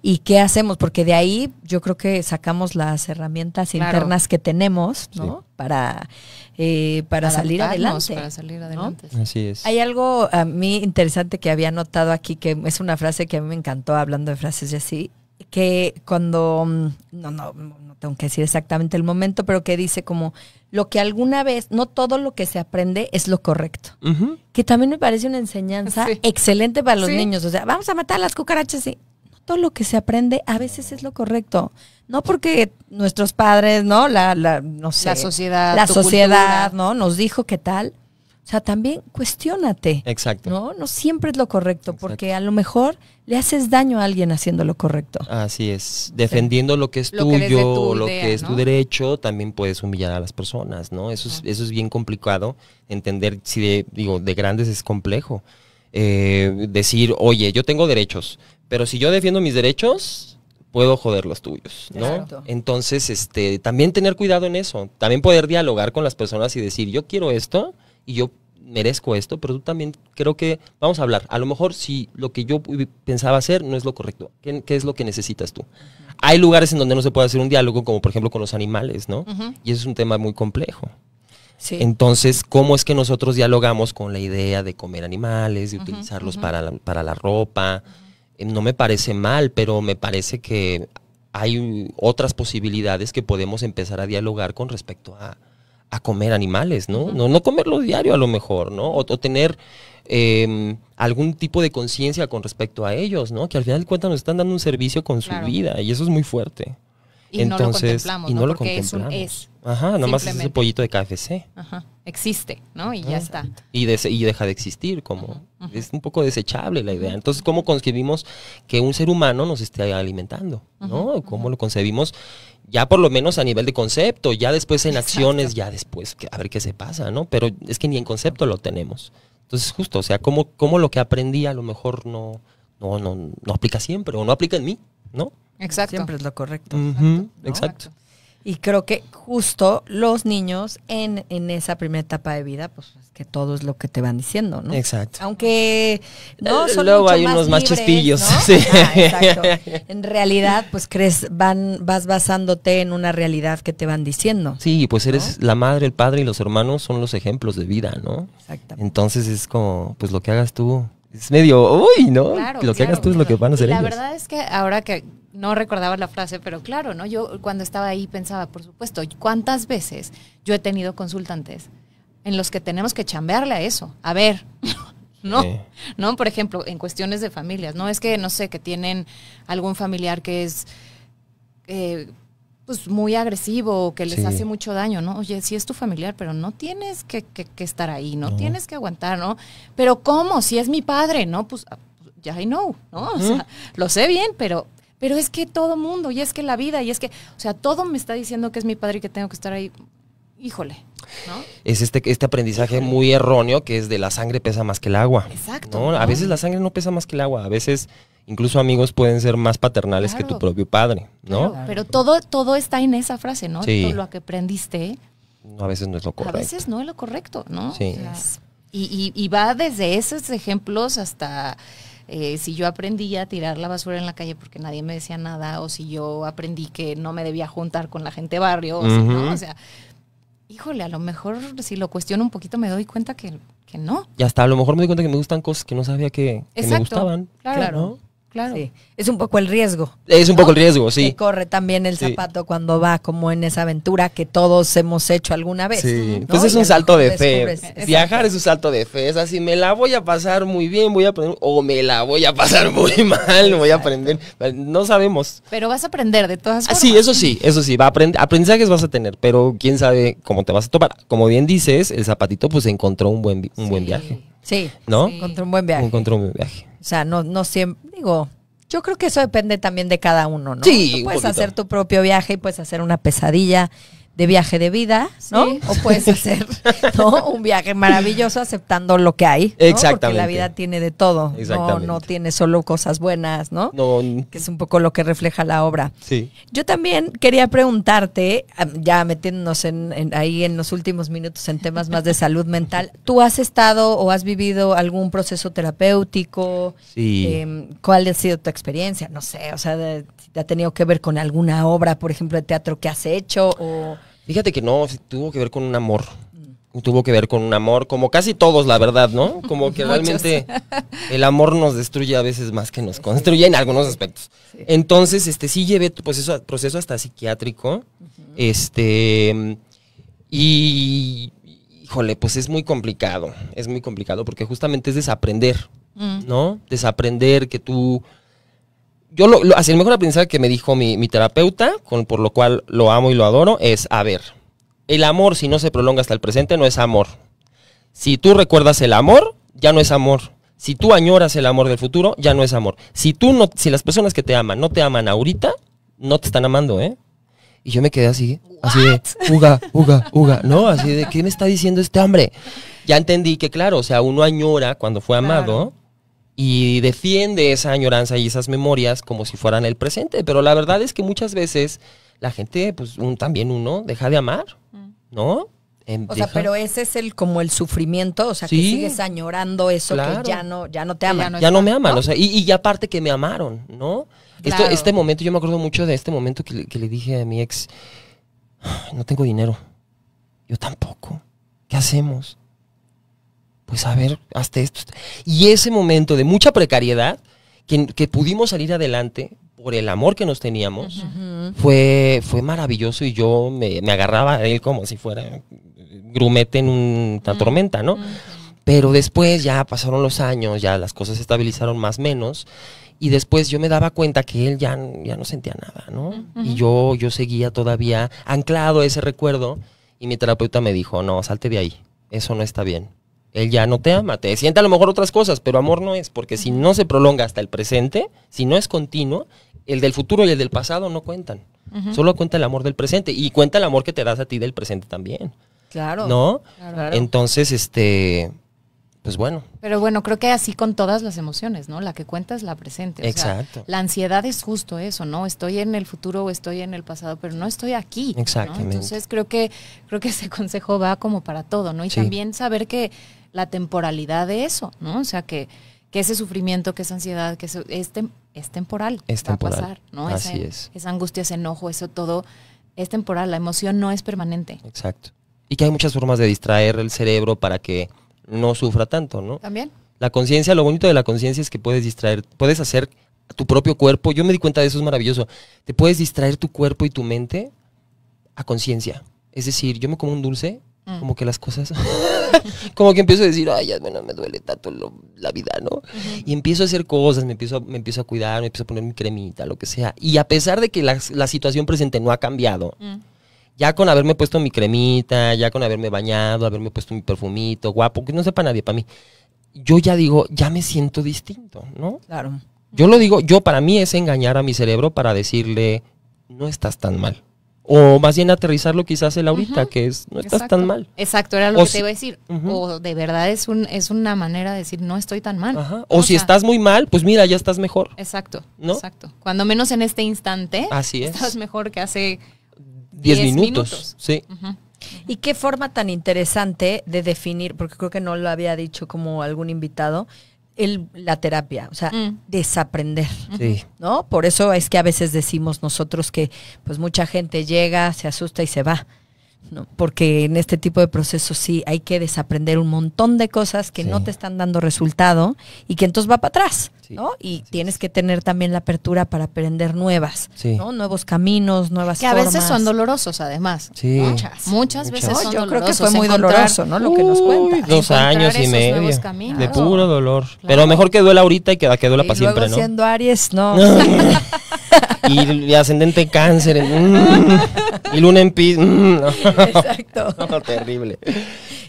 ¿Y qué hacemos? Porque de ahí yo creo que sacamos las herramientas internas que tenemos, ¿no? Para, eh, para, salir adelante, para salir adelante. Así es. Hay algo a mí interesante que había notado aquí, que es una frase que a mí me encantó hablando de frases de así, que cuando, mm, no, no, no tengo que decir exactamente el momento, pero que dice como lo que alguna vez, no todo lo que se aprende es lo correcto. Que también me parece una enseñanza excelente para los niños. O sea, vamos a matar a las cucarachas y no todo lo que se aprende a veces es lo correcto. No porque nuestros padres, ¿no? La, la no sé. La sociedad. La sociedad, ¿no? Nos dijo que tal o sea, también cuestionate. Exacto. No, no siempre es lo correcto, porque a lo mejor le haces daño a alguien haciendo lo correcto. Así es. Defendiendo lo que es tuyo, lo que es tu derecho, también puedes humillar a las personas, ¿no? Eso, es, eso es bien complicado. Entender, si de, digo, de grandes es complejo. Eh, decir, oye, yo tengo derechos, pero si yo defiendo mis derechos, puedo joder los tuyos, ¿no? Entonces, este, también tener cuidado en eso, también poder dialogar con las personas y decir, yo quiero esto, y yo merezco esto, pero tú también creo que vamos a hablar. A lo mejor si lo que yo pensaba hacer no es lo correcto, ¿qué, es lo que necesitas tú? Hay lugares en donde no se puede hacer un diálogo, como por ejemplo con los animales, ¿no? Y eso es un tema muy complejo. Entonces, ¿cómo es que nosotros dialogamos con la idea de comer animales, de utilizarlos Para, para la ropa? Eh, no me parece mal, pero me parece que hay otras posibilidades que podemos empezar a dialogar con respecto a, a comer animales, ¿no? No, no comerlo diario a lo mejor, ¿no? O, tener em, algún tipo de conciencia con respecto a ellos, ¿no? Que al final de cuentas nos están dando un servicio con su vida y eso es muy fuerte. Y Entonces, no y no, lo Es Ajá, nomás es ese pollito de KFC. Ajá, existe, ¿no? Y ya ah, está. Y, deja de existir, como es un poco desechable la idea. Entonces, ¿cómo concebimos que un ser humano nos esté alimentando? ¿No? ¿Cómo lo concebimos? ya por lo menos a nivel de concepto, ya después en acciones, ya después a ver qué se pasa, ¿no? Pero es que ni en concepto lo tenemos. Entonces, justo, o sea, cómo, cómo lo que aprendí a lo mejor no, no, no, no aplica siempre o no aplica en mí, ¿no? Exacto. Siempre es lo correcto. Exacto. Y creo que justo los niños en, esa primera etapa de vida, pues que todo es lo que te van diciendo, ¿no? Exacto. Aunque no eh, son Luego hay unos más chispillos. Sí. Ah, exacto. En realidad, pues crees, van, vas basándote en una realidad que te van diciendo. Sí, pues eres la madre, el padre y los hermanos son los ejemplos de vida, ¿no? Exactamente. Entonces es como, pues lo que hagas tú. Es medio, uy, ¿no? Claro, lo que hagas tú es lo que van a hacer y la verdad es que ahora que no recordaba la frase, pero claro, ¿no? Yo cuando estaba ahí pensaba, por supuesto, ¿cuántas veces yo he tenido consultantes en los que tenemos que chambearle a eso? A ver, ¿no? ¿No? Por ejemplo, en cuestiones de familias, ¿no? Es que, no sé, que tienen algún familiar que es... Eh, pues muy agresivo o que les hace mucho daño, ¿no? Oye, si es tu familiar, pero no tienes que, que, estar ahí, no, tienes que aguantar, ¿no? Pero ¿cómo? Si es mi padre, ¿no? Pues ah, ya I know, ¿no? O sea, lo sé bien, pero pero es que todo mundo, y es que la vida, y es que, o sea, todo me está diciendo que es mi padre y que tengo que estar ahí. Híjole. Es este, este aprendizaje muy erróneo que es de la sangre pesa más que el agua. Exacto. A veces la sangre no pesa más que el agua, a veces incluso amigos pueden ser más paternales que tu propio padre, ¿no? Pero todo, todo está en esa frase, ¿no? Todo lo que aprendiste. A veces no es lo correcto. A veces no es lo correcto, ¿no? Sí. y va desde esos ejemplos hasta eh, si yo aprendí a tirar la basura en la calle porque nadie me decía nada, o si yo aprendí que no me debía juntar con la gente barrio, o, si no, o sea, híjole, a lo mejor si lo cuestiono un poquito me doy cuenta que, no. Ya hasta a lo mejor me doy cuenta que me gustan cosas que no sabía que, me gustaban. claro. Claro. Es un poco el riesgo. Es un poco el riesgo, sí. corre también el zapato cuando va como en esa aventura que todos hemos hecho alguna vez. Sí. Pues es un salto de fe. Viajar es un salto de fe. Es así, me la voy a pasar muy bien, voy a aprender, o me la voy a pasar muy mal, voy a aprender. No sabemos. Pero vas a aprender de todas ah, formas. sí, eso sí, eso sí. Va a aprendizajes vas a tener, pero quién sabe cómo te vas a topar. Como bien dices, el zapatito pues encontró un buen, un buen viaje. Sí. ¿No? Encontró un buen viaje. Encontró un buen viaje. O sea, no, no siempre, digo, yo creo que eso depende también de cada uno, ¿no? Sí. puedes hacer tu propio viaje y puedes hacer una pesadilla de viaje de vida, ¿no? Sí. O puedes hacer un viaje maravilloso aceptando lo que hay. Exactamente. Porque la vida tiene de todo. No, no, tiene solo cosas buenas, ¿no? No. Que es un poco lo que refleja la obra. Sí. Yo también quería preguntarte, ya metiéndonos en, ahí en los últimos minutos en temas más de salud mental, ¿tú has estado o has vivido algún proceso terapéutico? Sí. Em, ¿Cuál ha sido tu experiencia? No sé, o sea, ¿te ha tenido que ver con alguna obra, por ejemplo, de teatro que has hecho o Fíjate que no, tuvo que ver con un amor. Mm. Tuvo que ver con un amor, como casi todos, la verdad, ¿no? Como que realmente el amor nos destruye a veces más que nos construye en algunos aspectos. Entonces, este, sí llevé tu proceso, hasta psiquiátrico. Este. Y. Híjole, pues es muy complicado. Es muy complicado porque justamente es desaprender, mm. ¿no? Desaprender que tú yo lo, así el mejor aprendizaje que me dijo mi, terapeuta, con, por lo cual lo amo y lo adoro, es, a ver, el amor si no se prolonga hasta el presente no es amor. Si tú recuerdas el amor, ya no es amor. Si tú añoras el amor del futuro, ya no es amor. Si tú no, si las personas que te aman no te aman ahorita, no te están amando, ¿eh? Y yo me quedé así, así de, uga, uga, uga, ¿no? Así de, ¿qué me está diciendo este hombre? Ya entendí que, claro, o sea, uno añora cuando fue amado y defiende esa añoranza y esas memorias como si fueran el presente. Pero la verdad es que muchas veces la gente, pues un, también uno, deja de amar, mm. ¿no? Em, o sea, pero ese es el como el sufrimiento, o sea, que sigues añorando eso que ya no, ya no te aman. Ya no, me aman, o sea, y, ya aparte que me amaron, ¿no? este momento, yo me acuerdo mucho de este momento que que le dije a mi ex, no tengo dinero, yo tampoco, ¿qué hacemos? pues a ver, hasta esto. Y ese momento de mucha precariedad, que, pudimos salir adelante por el amor que nos teníamos, fue, fue maravilloso y yo me, agarraba a él como si fuera grumete en una tormenta, ¿no? Pero después ya pasaron los años, ya las cosas se estabilizaron más menos y después yo me daba cuenta que él ya, ya no sentía nada, ¿no? Y yo, yo seguía todavía anclado a ese recuerdo y mi terapeuta me dijo, no, salte de ahí, eso no está bien él ya no te ama, te sienta a lo mejor otras cosas, pero amor no es, porque si no se prolonga hasta el presente, si no es continuo, el del futuro y el del pasado no cuentan. Solo cuenta el amor del presente y cuenta el amor que te das a ti del presente también. Claro. ¿No? Entonces, este, pues bueno. Pero bueno, creo que así con todas las emociones, ¿no? La que cuenta es la presente. Exacto. la ansiedad es justo eso, ¿no? Estoy en el futuro o estoy en el pasado, pero no estoy aquí. Exactamente. Entonces creo que, creo que ese consejo va como para todo, ¿no? Y también saber que la temporalidad de eso, ¿no? O sea, que, ese sufrimiento, que esa ansiedad, que este es, temporal. Es Va a pasar, ¿no? es. Esa angustia, ese enojo, eso todo es temporal. La emoción no es permanente. Exacto. Y que hay muchas formas de distraer el cerebro para que no sufra tanto, ¿no? También. La conciencia, lo bonito de la conciencia es que puedes distraer, puedes hacer tu propio cuerpo. Yo me di cuenta de eso, es maravilloso. Te puedes distraer tu cuerpo y tu mente a conciencia. Es decir, yo me como un dulce Mm. Como que las cosas. como que empiezo a decir, ay, ya, bueno, me duele tanto la vida, ¿no? Y empiezo a hacer cosas, me empiezo a, me empiezo a cuidar, me empiezo a poner mi cremita, lo que sea. Y a pesar de que la, situación presente no ha cambiado, mm. ya con haberme puesto mi cremita, ya con haberme bañado, haberme puesto mi perfumito, guapo, que no sepa nadie para mí, yo ya digo, ya me siento distinto, ¿no? Claro. Yo lo digo, yo para mí es engañar a mi cerebro para decirle, no estás tan mal. O más bien aterrizarlo quizás el ahorita, que es, no estás tan mal. Exacto, era lo que te iba a decir. O de verdad es, un, es una manera de decir, no estoy tan mal. O, si estás muy mal, pues mira, ya estás mejor. Exacto, ¿no? exacto. Cuando menos en este instante, Así es. estás mejor que hace 10 minutos. Sí. Y qué forma tan interesante de definir, porque creo que no lo había dicho como algún invitado, el, la terapia, o sea, mm. desaprender, ¿no? Por eso es que a veces decimos nosotros que pues mucha gente llega, se asusta y se va. ¿no? porque en este tipo de procesos sí hay que desaprender un montón de cosas que no te están dando resultado y que entonces va para atrás, ¿no? Y tienes que tener también la apertura para aprender nuevas, Nuevos caminos, nuevas que Que a veces son dolorosos, además. Muchas. Muchas veces yo creo que fue muy doloroso, ¿no? Lo que nos cuenta. Dos años y medio. De puro dolor. Pero mejor que duela ahorita y que duela para siempre, ¿no? siendo Aries, no. y, ascendente cáncer, mm, y luna en pis. Mm, no. Exacto. terrible.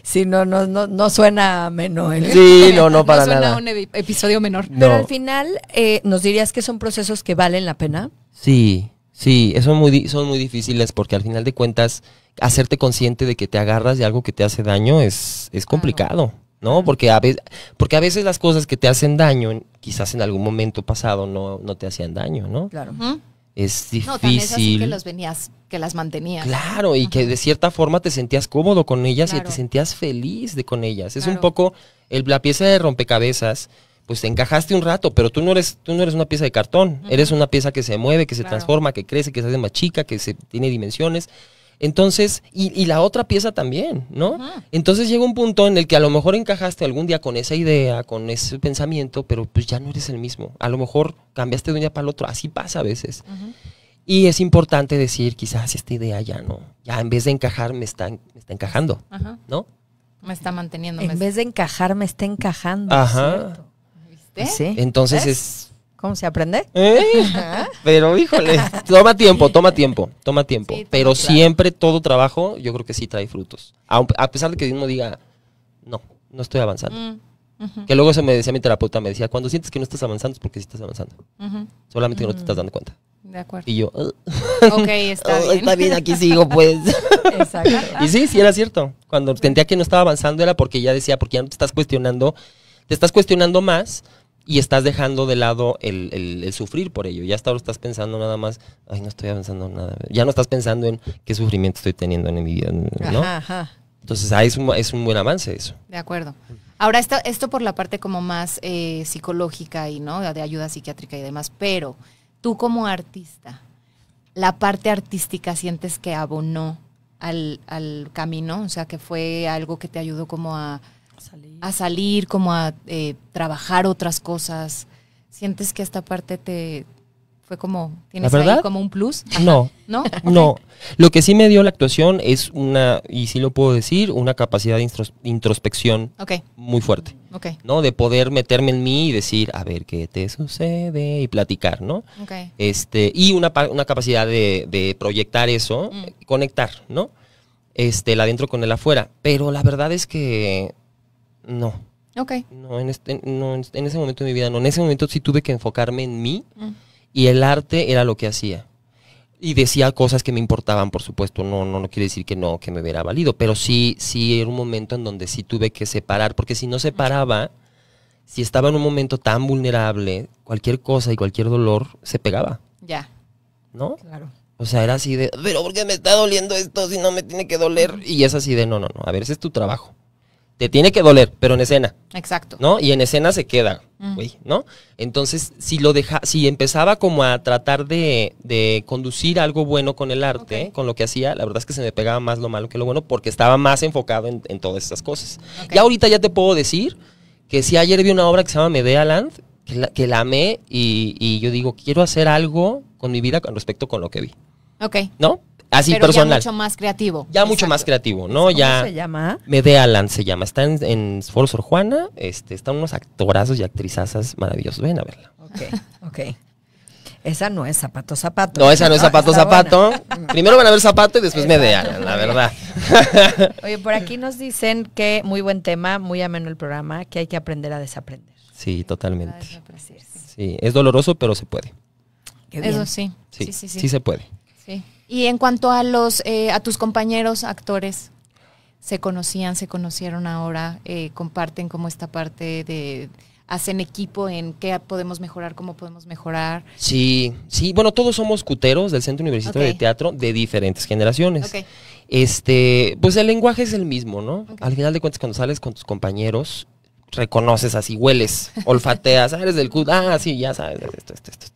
Sí, no, no, no, no suena menor. Sí, no, no para suena un episodio menor. Pero al final, eh, ¿nos dirías que son procesos que valen la pena? Sí, sí, eh, son muy, son muy difíciles porque al final de cuentas, hacerte consciente de que te agarras de algo que te hace daño es, es complicado. ¿no? Porque a, veces, porque a veces las cosas que te hacen daño, quizás en algún momento pasado no, no te hacían daño, ¿no? Claro. Es difícil. No, es que venías, que las mantenías. Claro, y que de cierta forma te sentías cómodo con ellas y te sentías feliz de con ellas. Es un poco el, la pieza de rompecabezas. Pues te encajaste un rato, pero tú no eres, tú no eres una pieza de cartón. Eres una pieza que se mueve, que se transforma, que crece, que se hace más chica, que se tiene dimensiones. Entonces, y, la otra pieza también, ¿no? Entonces llega un punto en el que a lo mejor encajaste algún día con esa idea, con ese pensamiento, pero pues ya no eres el mismo. A lo mejor cambiaste de un día para el otro. Así pasa a veces. Y es importante decir, quizás esta idea ya no, ya en vez de encajar me está, está encajando, Ajá. ¿no? Me está manteniendo. En vez de encajar me está encajando. Ajá. ¿Viste? Entonces es ¿Cómo se aprende? ¿Eh? Pero híjole, toma tiempo, toma tiempo, toma tiempo. pero siempre todo trabajo, yo creo que sí trae frutos. A, pesar de que uno diga, no, no estoy avanzando. Mm, que luego se me decía mi terapeuta, me decía, cuando sientes que no estás avanzando es porque sí estás avanzando. Solamente que no te mm. estás dando cuenta. De acuerdo. Y yo, ok, oh, está bien. aquí sigo, pues. Exacto. y sí, sí era cierto. Cuando sentía que no estaba avanzando era porque ya decía, porque ya no te estás cuestionando, te estás cuestionando más y estás dejando de lado el, sufrir por ello. Ya hasta ahora estás pensando nada más, ay, no estoy avanzando nada. Ya no estás pensando en qué sufrimiento estoy teniendo en mi vida, ¿no? Entonces, ahí es un, es un buen avance eso. De acuerdo. Ahora, esto, por la parte como más eh, psicológica y, ¿no? De ayuda psiquiátrica y demás, pero tú como artista, la parte artística sientes que abonó al camino, o sea, que fue algo que te ayudó como a a salir, como a eh, trabajar otras cosas. ¿Sientes que esta parte te fue como, tienes Ahí como un plus? No, no, no. Lo que sí me dio la actuación es una, y sí lo puedo decir, una capacidad de introspección muy fuerte. ¿No? De poder meterme en mí y decir, a ver, ¿qué te sucede? Y platicar, ¿no? Este, y una, una capacidad de, proyectar eso, mm. conectar, ¿no? Este, el adentro con el afuera. Pero la verdad es que no. Ok. No en, este, en ese momento de mi vida, no. En ese momento sí tuve que enfocarme en mí mm. y el arte era lo que hacía. Y decía cosas que me importaban, por supuesto. No, no, no quiere decir que no, que me hubiera valido. Pero sí, sí era un momento en donde sí tuve que separar. Porque si no separaba, si estaba en un momento tan vulnerable, cualquier cosa y cualquier dolor se pegaba. Ya. ¿No? Claro. O sea, era así de, pero ¿por qué me está doliendo esto si no me tiene que doler? Y es así de, no, no, no. A ver, ese es tu trabajo te tiene que doler, pero en escena. Exacto. ¿No? Y en escena se queda, mm. güey, ¿no? Entonces, si lo deja, si empezaba como a tratar de, conducir algo bueno con el arte, con lo que hacía, la verdad es que se me pegaba más lo malo que lo bueno porque estaba más enfocado en, todas estas cosas. Y ahorita ya te puedo decir que si ayer vi una obra que se llama Medea Land, que la, que la amé y, yo digo, quiero hacer algo con mi vida con respecto con lo que vi. Ok. ¿No? Así personal. Ya mucho más creativo. Ya mucho más creativo, ¿no? ¿Cómo ya se llama? Medealan se llama. Está en, en Juana. Este, están unos actorazos y actrizazas maravillosos. Ven a verla. Ok, ok. Esa no es zapato, zapato. No, esa no es zapato, zapato. Primero van a ver zapato y después Medealan la verdad. Oye, por aquí nos dicen que muy buen tema, muy ameno el programa, que hay que aprender a desaprender. Sí, totalmente. Sí, es doloroso, pero se puede. Eso Sí, sí. sí, sí, se puede. Y en cuanto a los eh, a tus compañeros actores, se conocían, se conocieron ahora, eh, comparten como esta parte de hacen equipo en qué podemos mejorar, cómo podemos mejorar. Sí, sí, bueno, todos somos cuteros del Centro Universitario de Teatro de diferentes generaciones. Este, pues el lenguaje es el mismo, ¿no? Al final de cuentas, cuando sales con tus compañeros, reconoces así, hueles, olfateas, ah, eres del CUT, ah, sí, ya sabes, esto, esto, esto,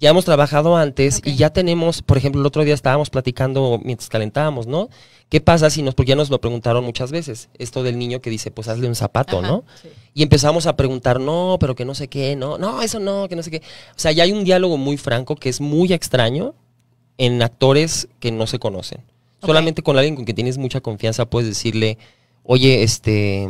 ya hemos trabajado antes y ya tenemos, por ejemplo, el otro día estábamos platicando mientras calentábamos, ¿no? ¿Qué pasa si nos, porque ya nos lo preguntaron muchas veces, esto del niño que dice, pues hazle un zapato, ¿no? Y empezamos a preguntar, no, pero que no sé qué, no, no, eso no, que no sé qué. O sea, ya hay un diálogo muy franco que es muy extraño en actores que no se conocen. Solamente con alguien con que tienes mucha confianza puedes decirle, oye, este,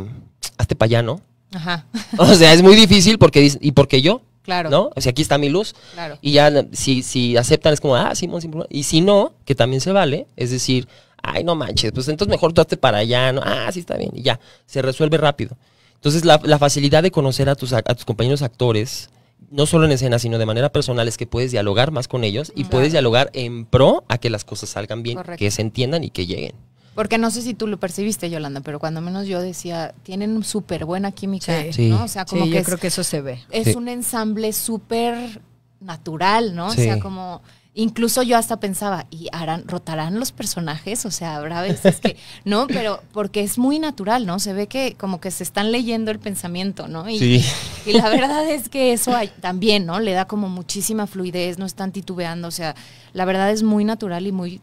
hazte para allá, ¿no? Ajá. O sea, es muy difícil porque ¿y por qué yo? Claro. ¿No? O sea, aquí está mi luz. Y ya si, si aceptan es como, ah, sí, Y si no, que también se vale, es decir, ay, no manches, pues entonces mejor tú hazte para allá, ¿no? Ah, sí está bien, y ya, se resuelve rápido. Entonces, la, facilidad de conocer a tus, tus compañeros actores, no solo en escena, sino de manera personal, es que puedes dialogar más con ellos y puedes dialogar en pro a que las cosas salgan bien, que se entiendan y que lleguen. Porque no sé si tú lo percibiste, Yolanda, pero cuando menos yo decía, tienen súper buena química, ¿no? O sea, como que creo que eso se ve. Es un ensamble súper natural, ¿no? O sea, como... Incluso yo hasta pensaba, ¿y harán, rotarán los personajes? O sea, habrá veces que, ¿no? Pero porque es muy natural, ¿no? Se ve que como que se están leyendo el pensamiento, ¿no? Y, y la verdad es que eso también, ¿no? Le da como muchísima fluidez, no están titubeando, o sea, la verdad es muy natural y muy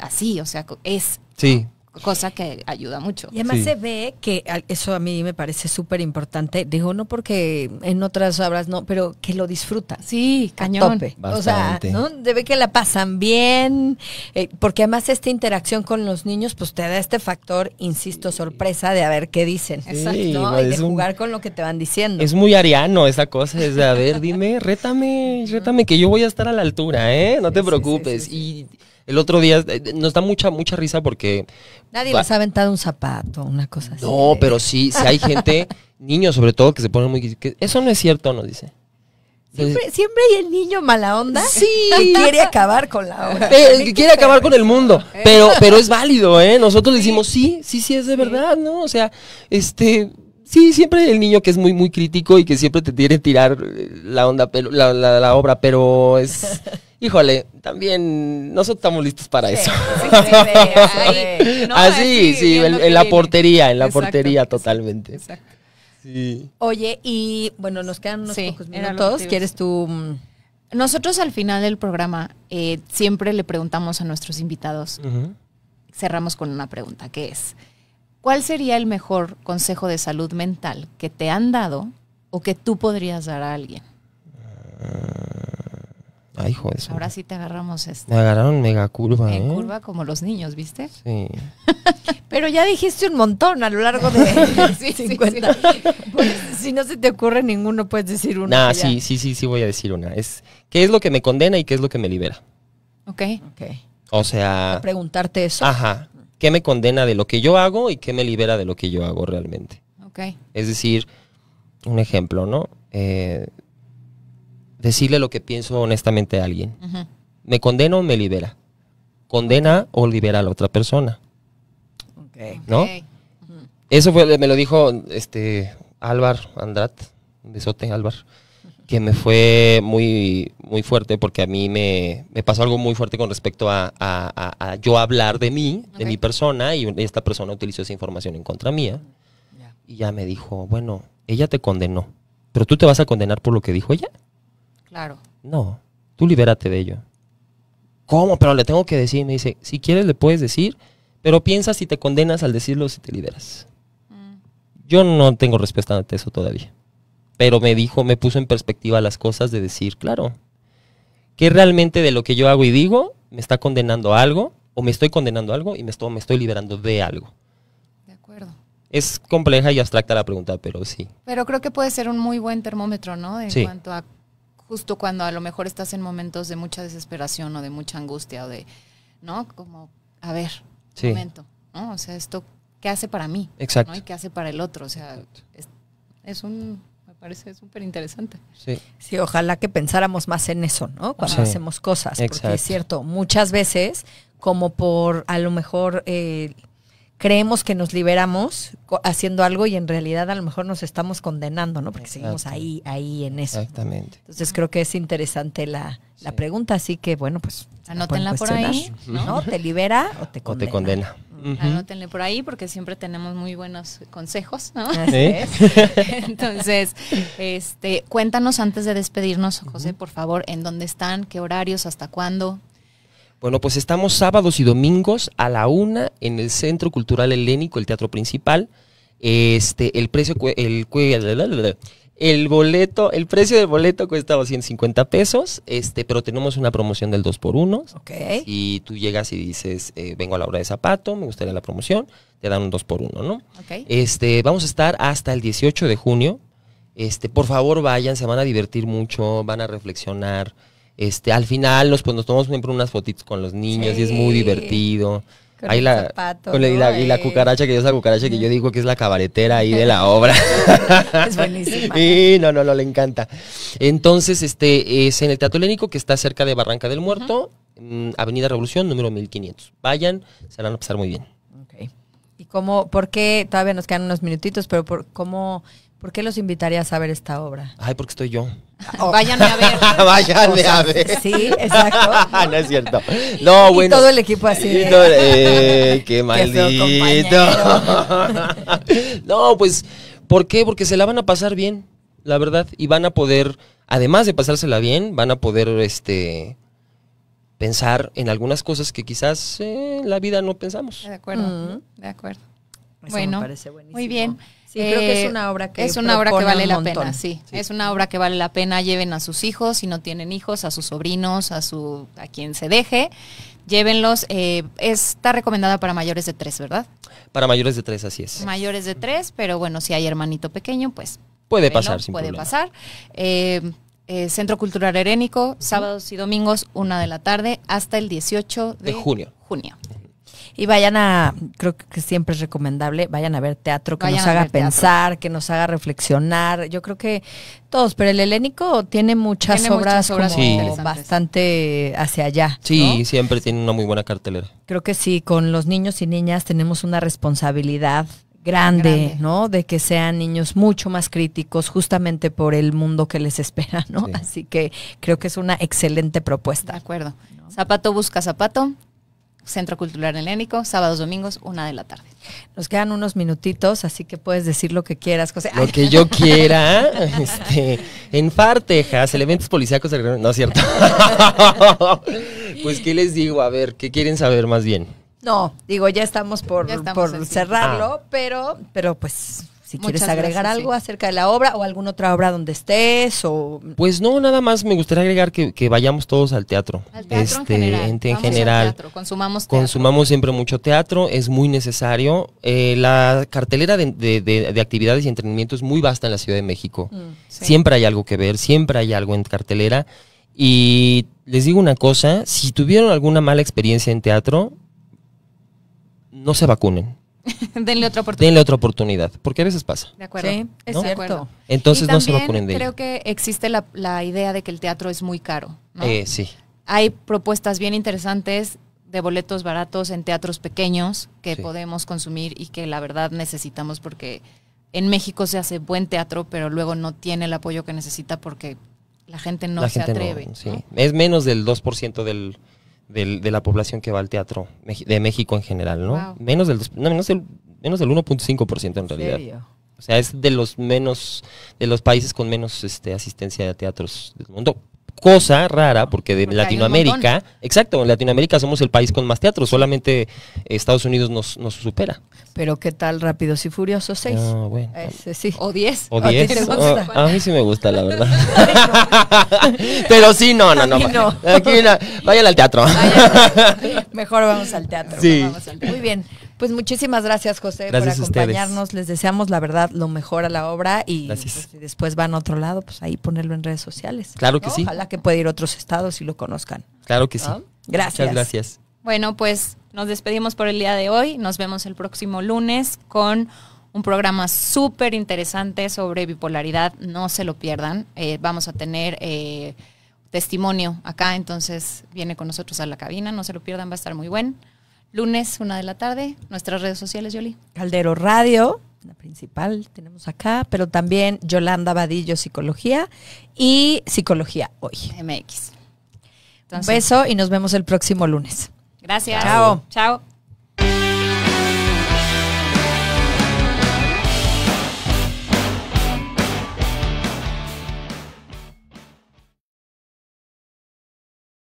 así, o sea, es. Sí. Cosa que ayuda mucho. Y además se ve que eso a mí me parece súper importante. Digo, no porque en otras obras no, pero que lo disfruta. Sí, cañón. O sea, ¿no? Debe que la pasan bien. Eh, porque además esta interacción con los niños, pues te da este factor, insisto, sorpresa de a ver qué dicen. Sí, Exacto. y de jugar con lo que te van diciendo. Es muy ariano esa cosa, es de a ver, dime, rétame, rétame, que yo voy a estar a la altura, ¿eh? No te preocupes. Y el otro día eh, nos da mucha, mucha risa porque... Nadie nos les ha aventado un zapato, una cosa así. No, pero sí, si hay gente, niños sobre todo, que se ponen muy... eso no es cierto, nos dice. Siempre, siempre hay el niño mala onda que quiere acabar con la obra. Eh, que quiere acabar con el mundo, eh. pero, pero es válido, ¿eh? Nosotros le decimos, sí, sí, sí, es de verdad, ¿no? O sea, este, sí, siempre hay el niño que es muy, muy crítico y que siempre te quiere tirar la onda, la- la obra, pero es, híjole, también nosotros estamos listos para eso. Así, sí, en, la portería, en la portería totalmente. Sí. Oye, y bueno, nos quedan unos pocos minutos. ¿Quieres tú...? Mm? Nosotros al final del programa eh, siempre le preguntamos a nuestros invitados, cerramos con una pregunta, que es, ¿cuál sería el mejor consejo de salud mental que te han dado o que tú podrías dar a alguien? Ah, Ay, joder. Ahora sí te agarramos este. Me agarraron mega curva. En ¿eh? curva como los niños, ¿viste? Sí. Pero ya dijiste un montón a lo largo de sí, pues, si no se te ocurre ninguno, puedes decir una. Nah, sí, sí, sí, sí voy a decir una. Es qué es lo que me condena y qué es lo que me libera. Ok. O sea. preguntarte eso. Ajá. ¿Qué me condena de lo que yo hago y qué me libera de lo que yo hago realmente? Ok. Es decir, un ejemplo, ¿no? Eh, decirle lo que pienso honestamente a alguien. ¿Me condena o me libera? Condena o libera a la otra persona. Ok. ¿No? Eso fue, me lo dijo este Álvar Andrat, un besote Álvar, que me fue muy, muy fuerte porque a mí me, pasó algo muy fuerte con respecto a, yo hablar de mí, de mi persona, y esta persona utilizó esa información en contra mía. Y ya me dijo, bueno, ella te condenó, pero tú te vas a condenar por lo que dijo ella. Claro. No, tú libérate de ello. ¿Cómo? Pero le tengo que decir. Me dice, si quieres le puedes decir, pero piensa si te condenas al decirlo si te liberas. Mm. Yo no tengo respuesta ante eso todavía. Pero me dijo, me puso en perspectiva las cosas de decir, claro, que realmente de lo que yo hago y digo me está condenando a algo o me estoy condenando a algo y me estoy, me estoy liberando de algo? De acuerdo. Es compleja y abstracta la pregunta, pero sí. Pero creo que puede ser un muy buen termómetro, ¿no? En cuanto a justo cuando a lo mejor estás en momentos de mucha desesperación o de mucha angustia o de, ¿no? Como, a ver, momento, ¿no? O sea, esto, ¿qué hace para mí? Exacto. ¿Y qué hace para el otro? O sea, es, es un parece súper interesante. Sí. sí, ojalá que pensáramos más en eso, ¿no? Cuando hacemos cosas, porque es cierto, muchas veces, como por a lo mejor eh, creemos que nos liberamos haciendo algo y en realidad a lo mejor nos estamos condenando, ¿no? Porque seguimos ahí, ahí en eso. Exactamente. Entonces creo que es interesante la, la pregunta, así que bueno, pues anótenla por ahí, ¿no? ¿Te libera o te condena? O te condena. Anótenle por ahí porque siempre tenemos muy buenos consejos, ¿no? ¿Sí? Entonces, este, cuéntanos antes de despedirnos, José, por favor, en dónde están, qué horarios, hasta cuándo. Bueno, pues estamos sábados y domingos a la una en el Centro Cultural Helénico, el Teatro Principal. Este, el precio, el, el boleto, el precio del boleto cuesta 150 pesos, este, pero tenemos una promoción del 2 por 1 Ok. Y tú llegas y dices, eh, vengo a la obra de zapato, me gustaría la promoción, te dan un 2 por ¿no? Este, vamos a estar hasta el 18 de junio. Este, por favor, vayan, se van a divertir mucho, van a reflexionar. Este, al final nos, pues, tomamos siempre unas fotitos con los niños y es muy divertido. ahí la, y, la, cucaracha, que yo es la cucaracha que yo digo que es la cabaretera ahí de la obra. es buenísima. y no, no, no, le encanta. Entonces, este es en el Teatro Helénico que está cerca de Barranca del Muerto, mm, Avenida Revolución, número 1500. Vayan, se van a pasar muy bien. ¿Y cómo, por qué, todavía nos quedan unos minutitos, pero por cómo ¿Por qué los invitarías a ver esta obra? Ay, porque estoy yo. Oh. Ah, Váyanme a ver. Váyanme a ver. Sí, exacto. no es cierto. No, y bueno. Todo el equipo así. No, eh, qué maldito. no, pues, ¿por qué? Porque se la van a pasar bien, la verdad. Y van a poder, además de pasársela bien, van a poder este pensar en algunas cosas que quizás en la vida no pensamos. De acuerdo, de acuerdo. bueno, parece buenísimo. muy bien. Sí, creo que es eh, una obra que es una obra que vale la pena, sí. Es una obra que vale la pena. Lleven a sus hijos, si no tienen hijos, a sus sobrinos, a su a quien se deje, llévenlos. Eh, está recomendada para mayores de tres, ¿verdad? Para mayores de tres, así es. Mayores de tres, pero bueno, si hay hermanito pequeño, pues puede pasar, puede pasar. Eh, eh, Centro Cultural Herénico, sábados y domingos, una de la tarde, hasta el 18 de, de junio. junio. Y vayan a, creo que siempre es recomendable, vayan a ver teatro que nos haga pensar, que nos haga reflexionar. Yo creo que todos, pero el helénico tiene muchas obras, como bastante hacia allá. Sí, siempre tiene una muy buena cartelera. Creo que sí, con los niños y niñas tenemos una responsabilidad Grande, ¿no? De que sean niños mucho más críticos justamente por el mundo que les espera, ¿no? Así que creo que es una excelente propuesta. De acuerdo. Zapato busca zapato, Centro Cultural Helénico, sábados, domingos, una de la tarde. Nos quedan unos minutitos, así que puedes decir lo que quieras, José. Lo que yo quiera. este, en FAR, elementos policíacos del... No es cierto. pues, ¿qué les digo? A ver, ¿qué quieren saber más bien? No, digo, ya estamos por, por cerrarlo, ah. pero, pero pues si quieres agregar algo acerca de la obra o alguna otra obra donde estés o... Pues no, nada más me gustaría agregar que, vayamos todos al teatro. Al este, en general. en general consumamos Consumamos siempre mucho teatro, es muy necesario. Eh, la cartelera de, actividades y entrenamiento es muy vasta en la Ciudad de México. Mm, siempre hay algo que ver, siempre hay algo en cartelera. Y les digo una cosa, si tuvieron alguna mala experiencia en teatro, no se vacunen. Denle otra oportunidad. Denle otra oportunidad, porque a veces pasa. De acuerdo. es cierto. Entonces no se vacunen de Creo que existe la, idea de que el teatro es muy caro. Eh, sí. Hay propuestas bien interesantes de boletos baratos en teatros pequeños que podemos consumir y que la verdad necesitamos porque en México se hace buen teatro, pero luego no tiene el apoyo que necesita porque la gente no se atreve. Es menos del 2% del de la población que va al teatro, de México en general, ¿no? Menos del, menos del, menos del 1.5% en realidad. O sea, es de los menos, de los países con menos este, asistencia a teatros del mundo cosa rara, porque de Latinoamérica, exacto, en Latinoamérica somos el país con más teatro, solamente Estados Unidos nos, nos supera. Pero qué tal Rápidos y Furiosos 6. Ah, o 10. Ah, a mí sí me gusta, la verdad. Pero sí, no, no, no. Aquí no. vayan al teatro. mejor vamos al teatro. Sí. Vamos al teatro. Muy bien. Pues muchísimas gracias, José, por acompañarnos. Les deseamos, la verdad, lo mejor a la obra y pues, si después van a otro lado, pues ahí ponerlo en redes sociales. Claro que sí. Ojalá que pueda ir a otros estados y lo conozcan. Claro que sí. Gracias. Muchas gracias. Bueno, pues nos despedimos por el día de hoy. Nos vemos el próximo lunes con un programa súper interesante sobre bipolaridad. No se lo pierdan. Eh, vamos a tener eh, testimonio acá, entonces viene con nosotros a la cabina. No se lo pierdan, va a estar muy buen. Lunes, una de la tarde, nuestras redes sociales, Yoli. Caldero Radio, la principal tenemos acá, pero también Yolanda Vadillo Psicología y Psicología Hoy. MX. Un beso y nos vemos el próximo lunes. Gracias. Chao. Chao.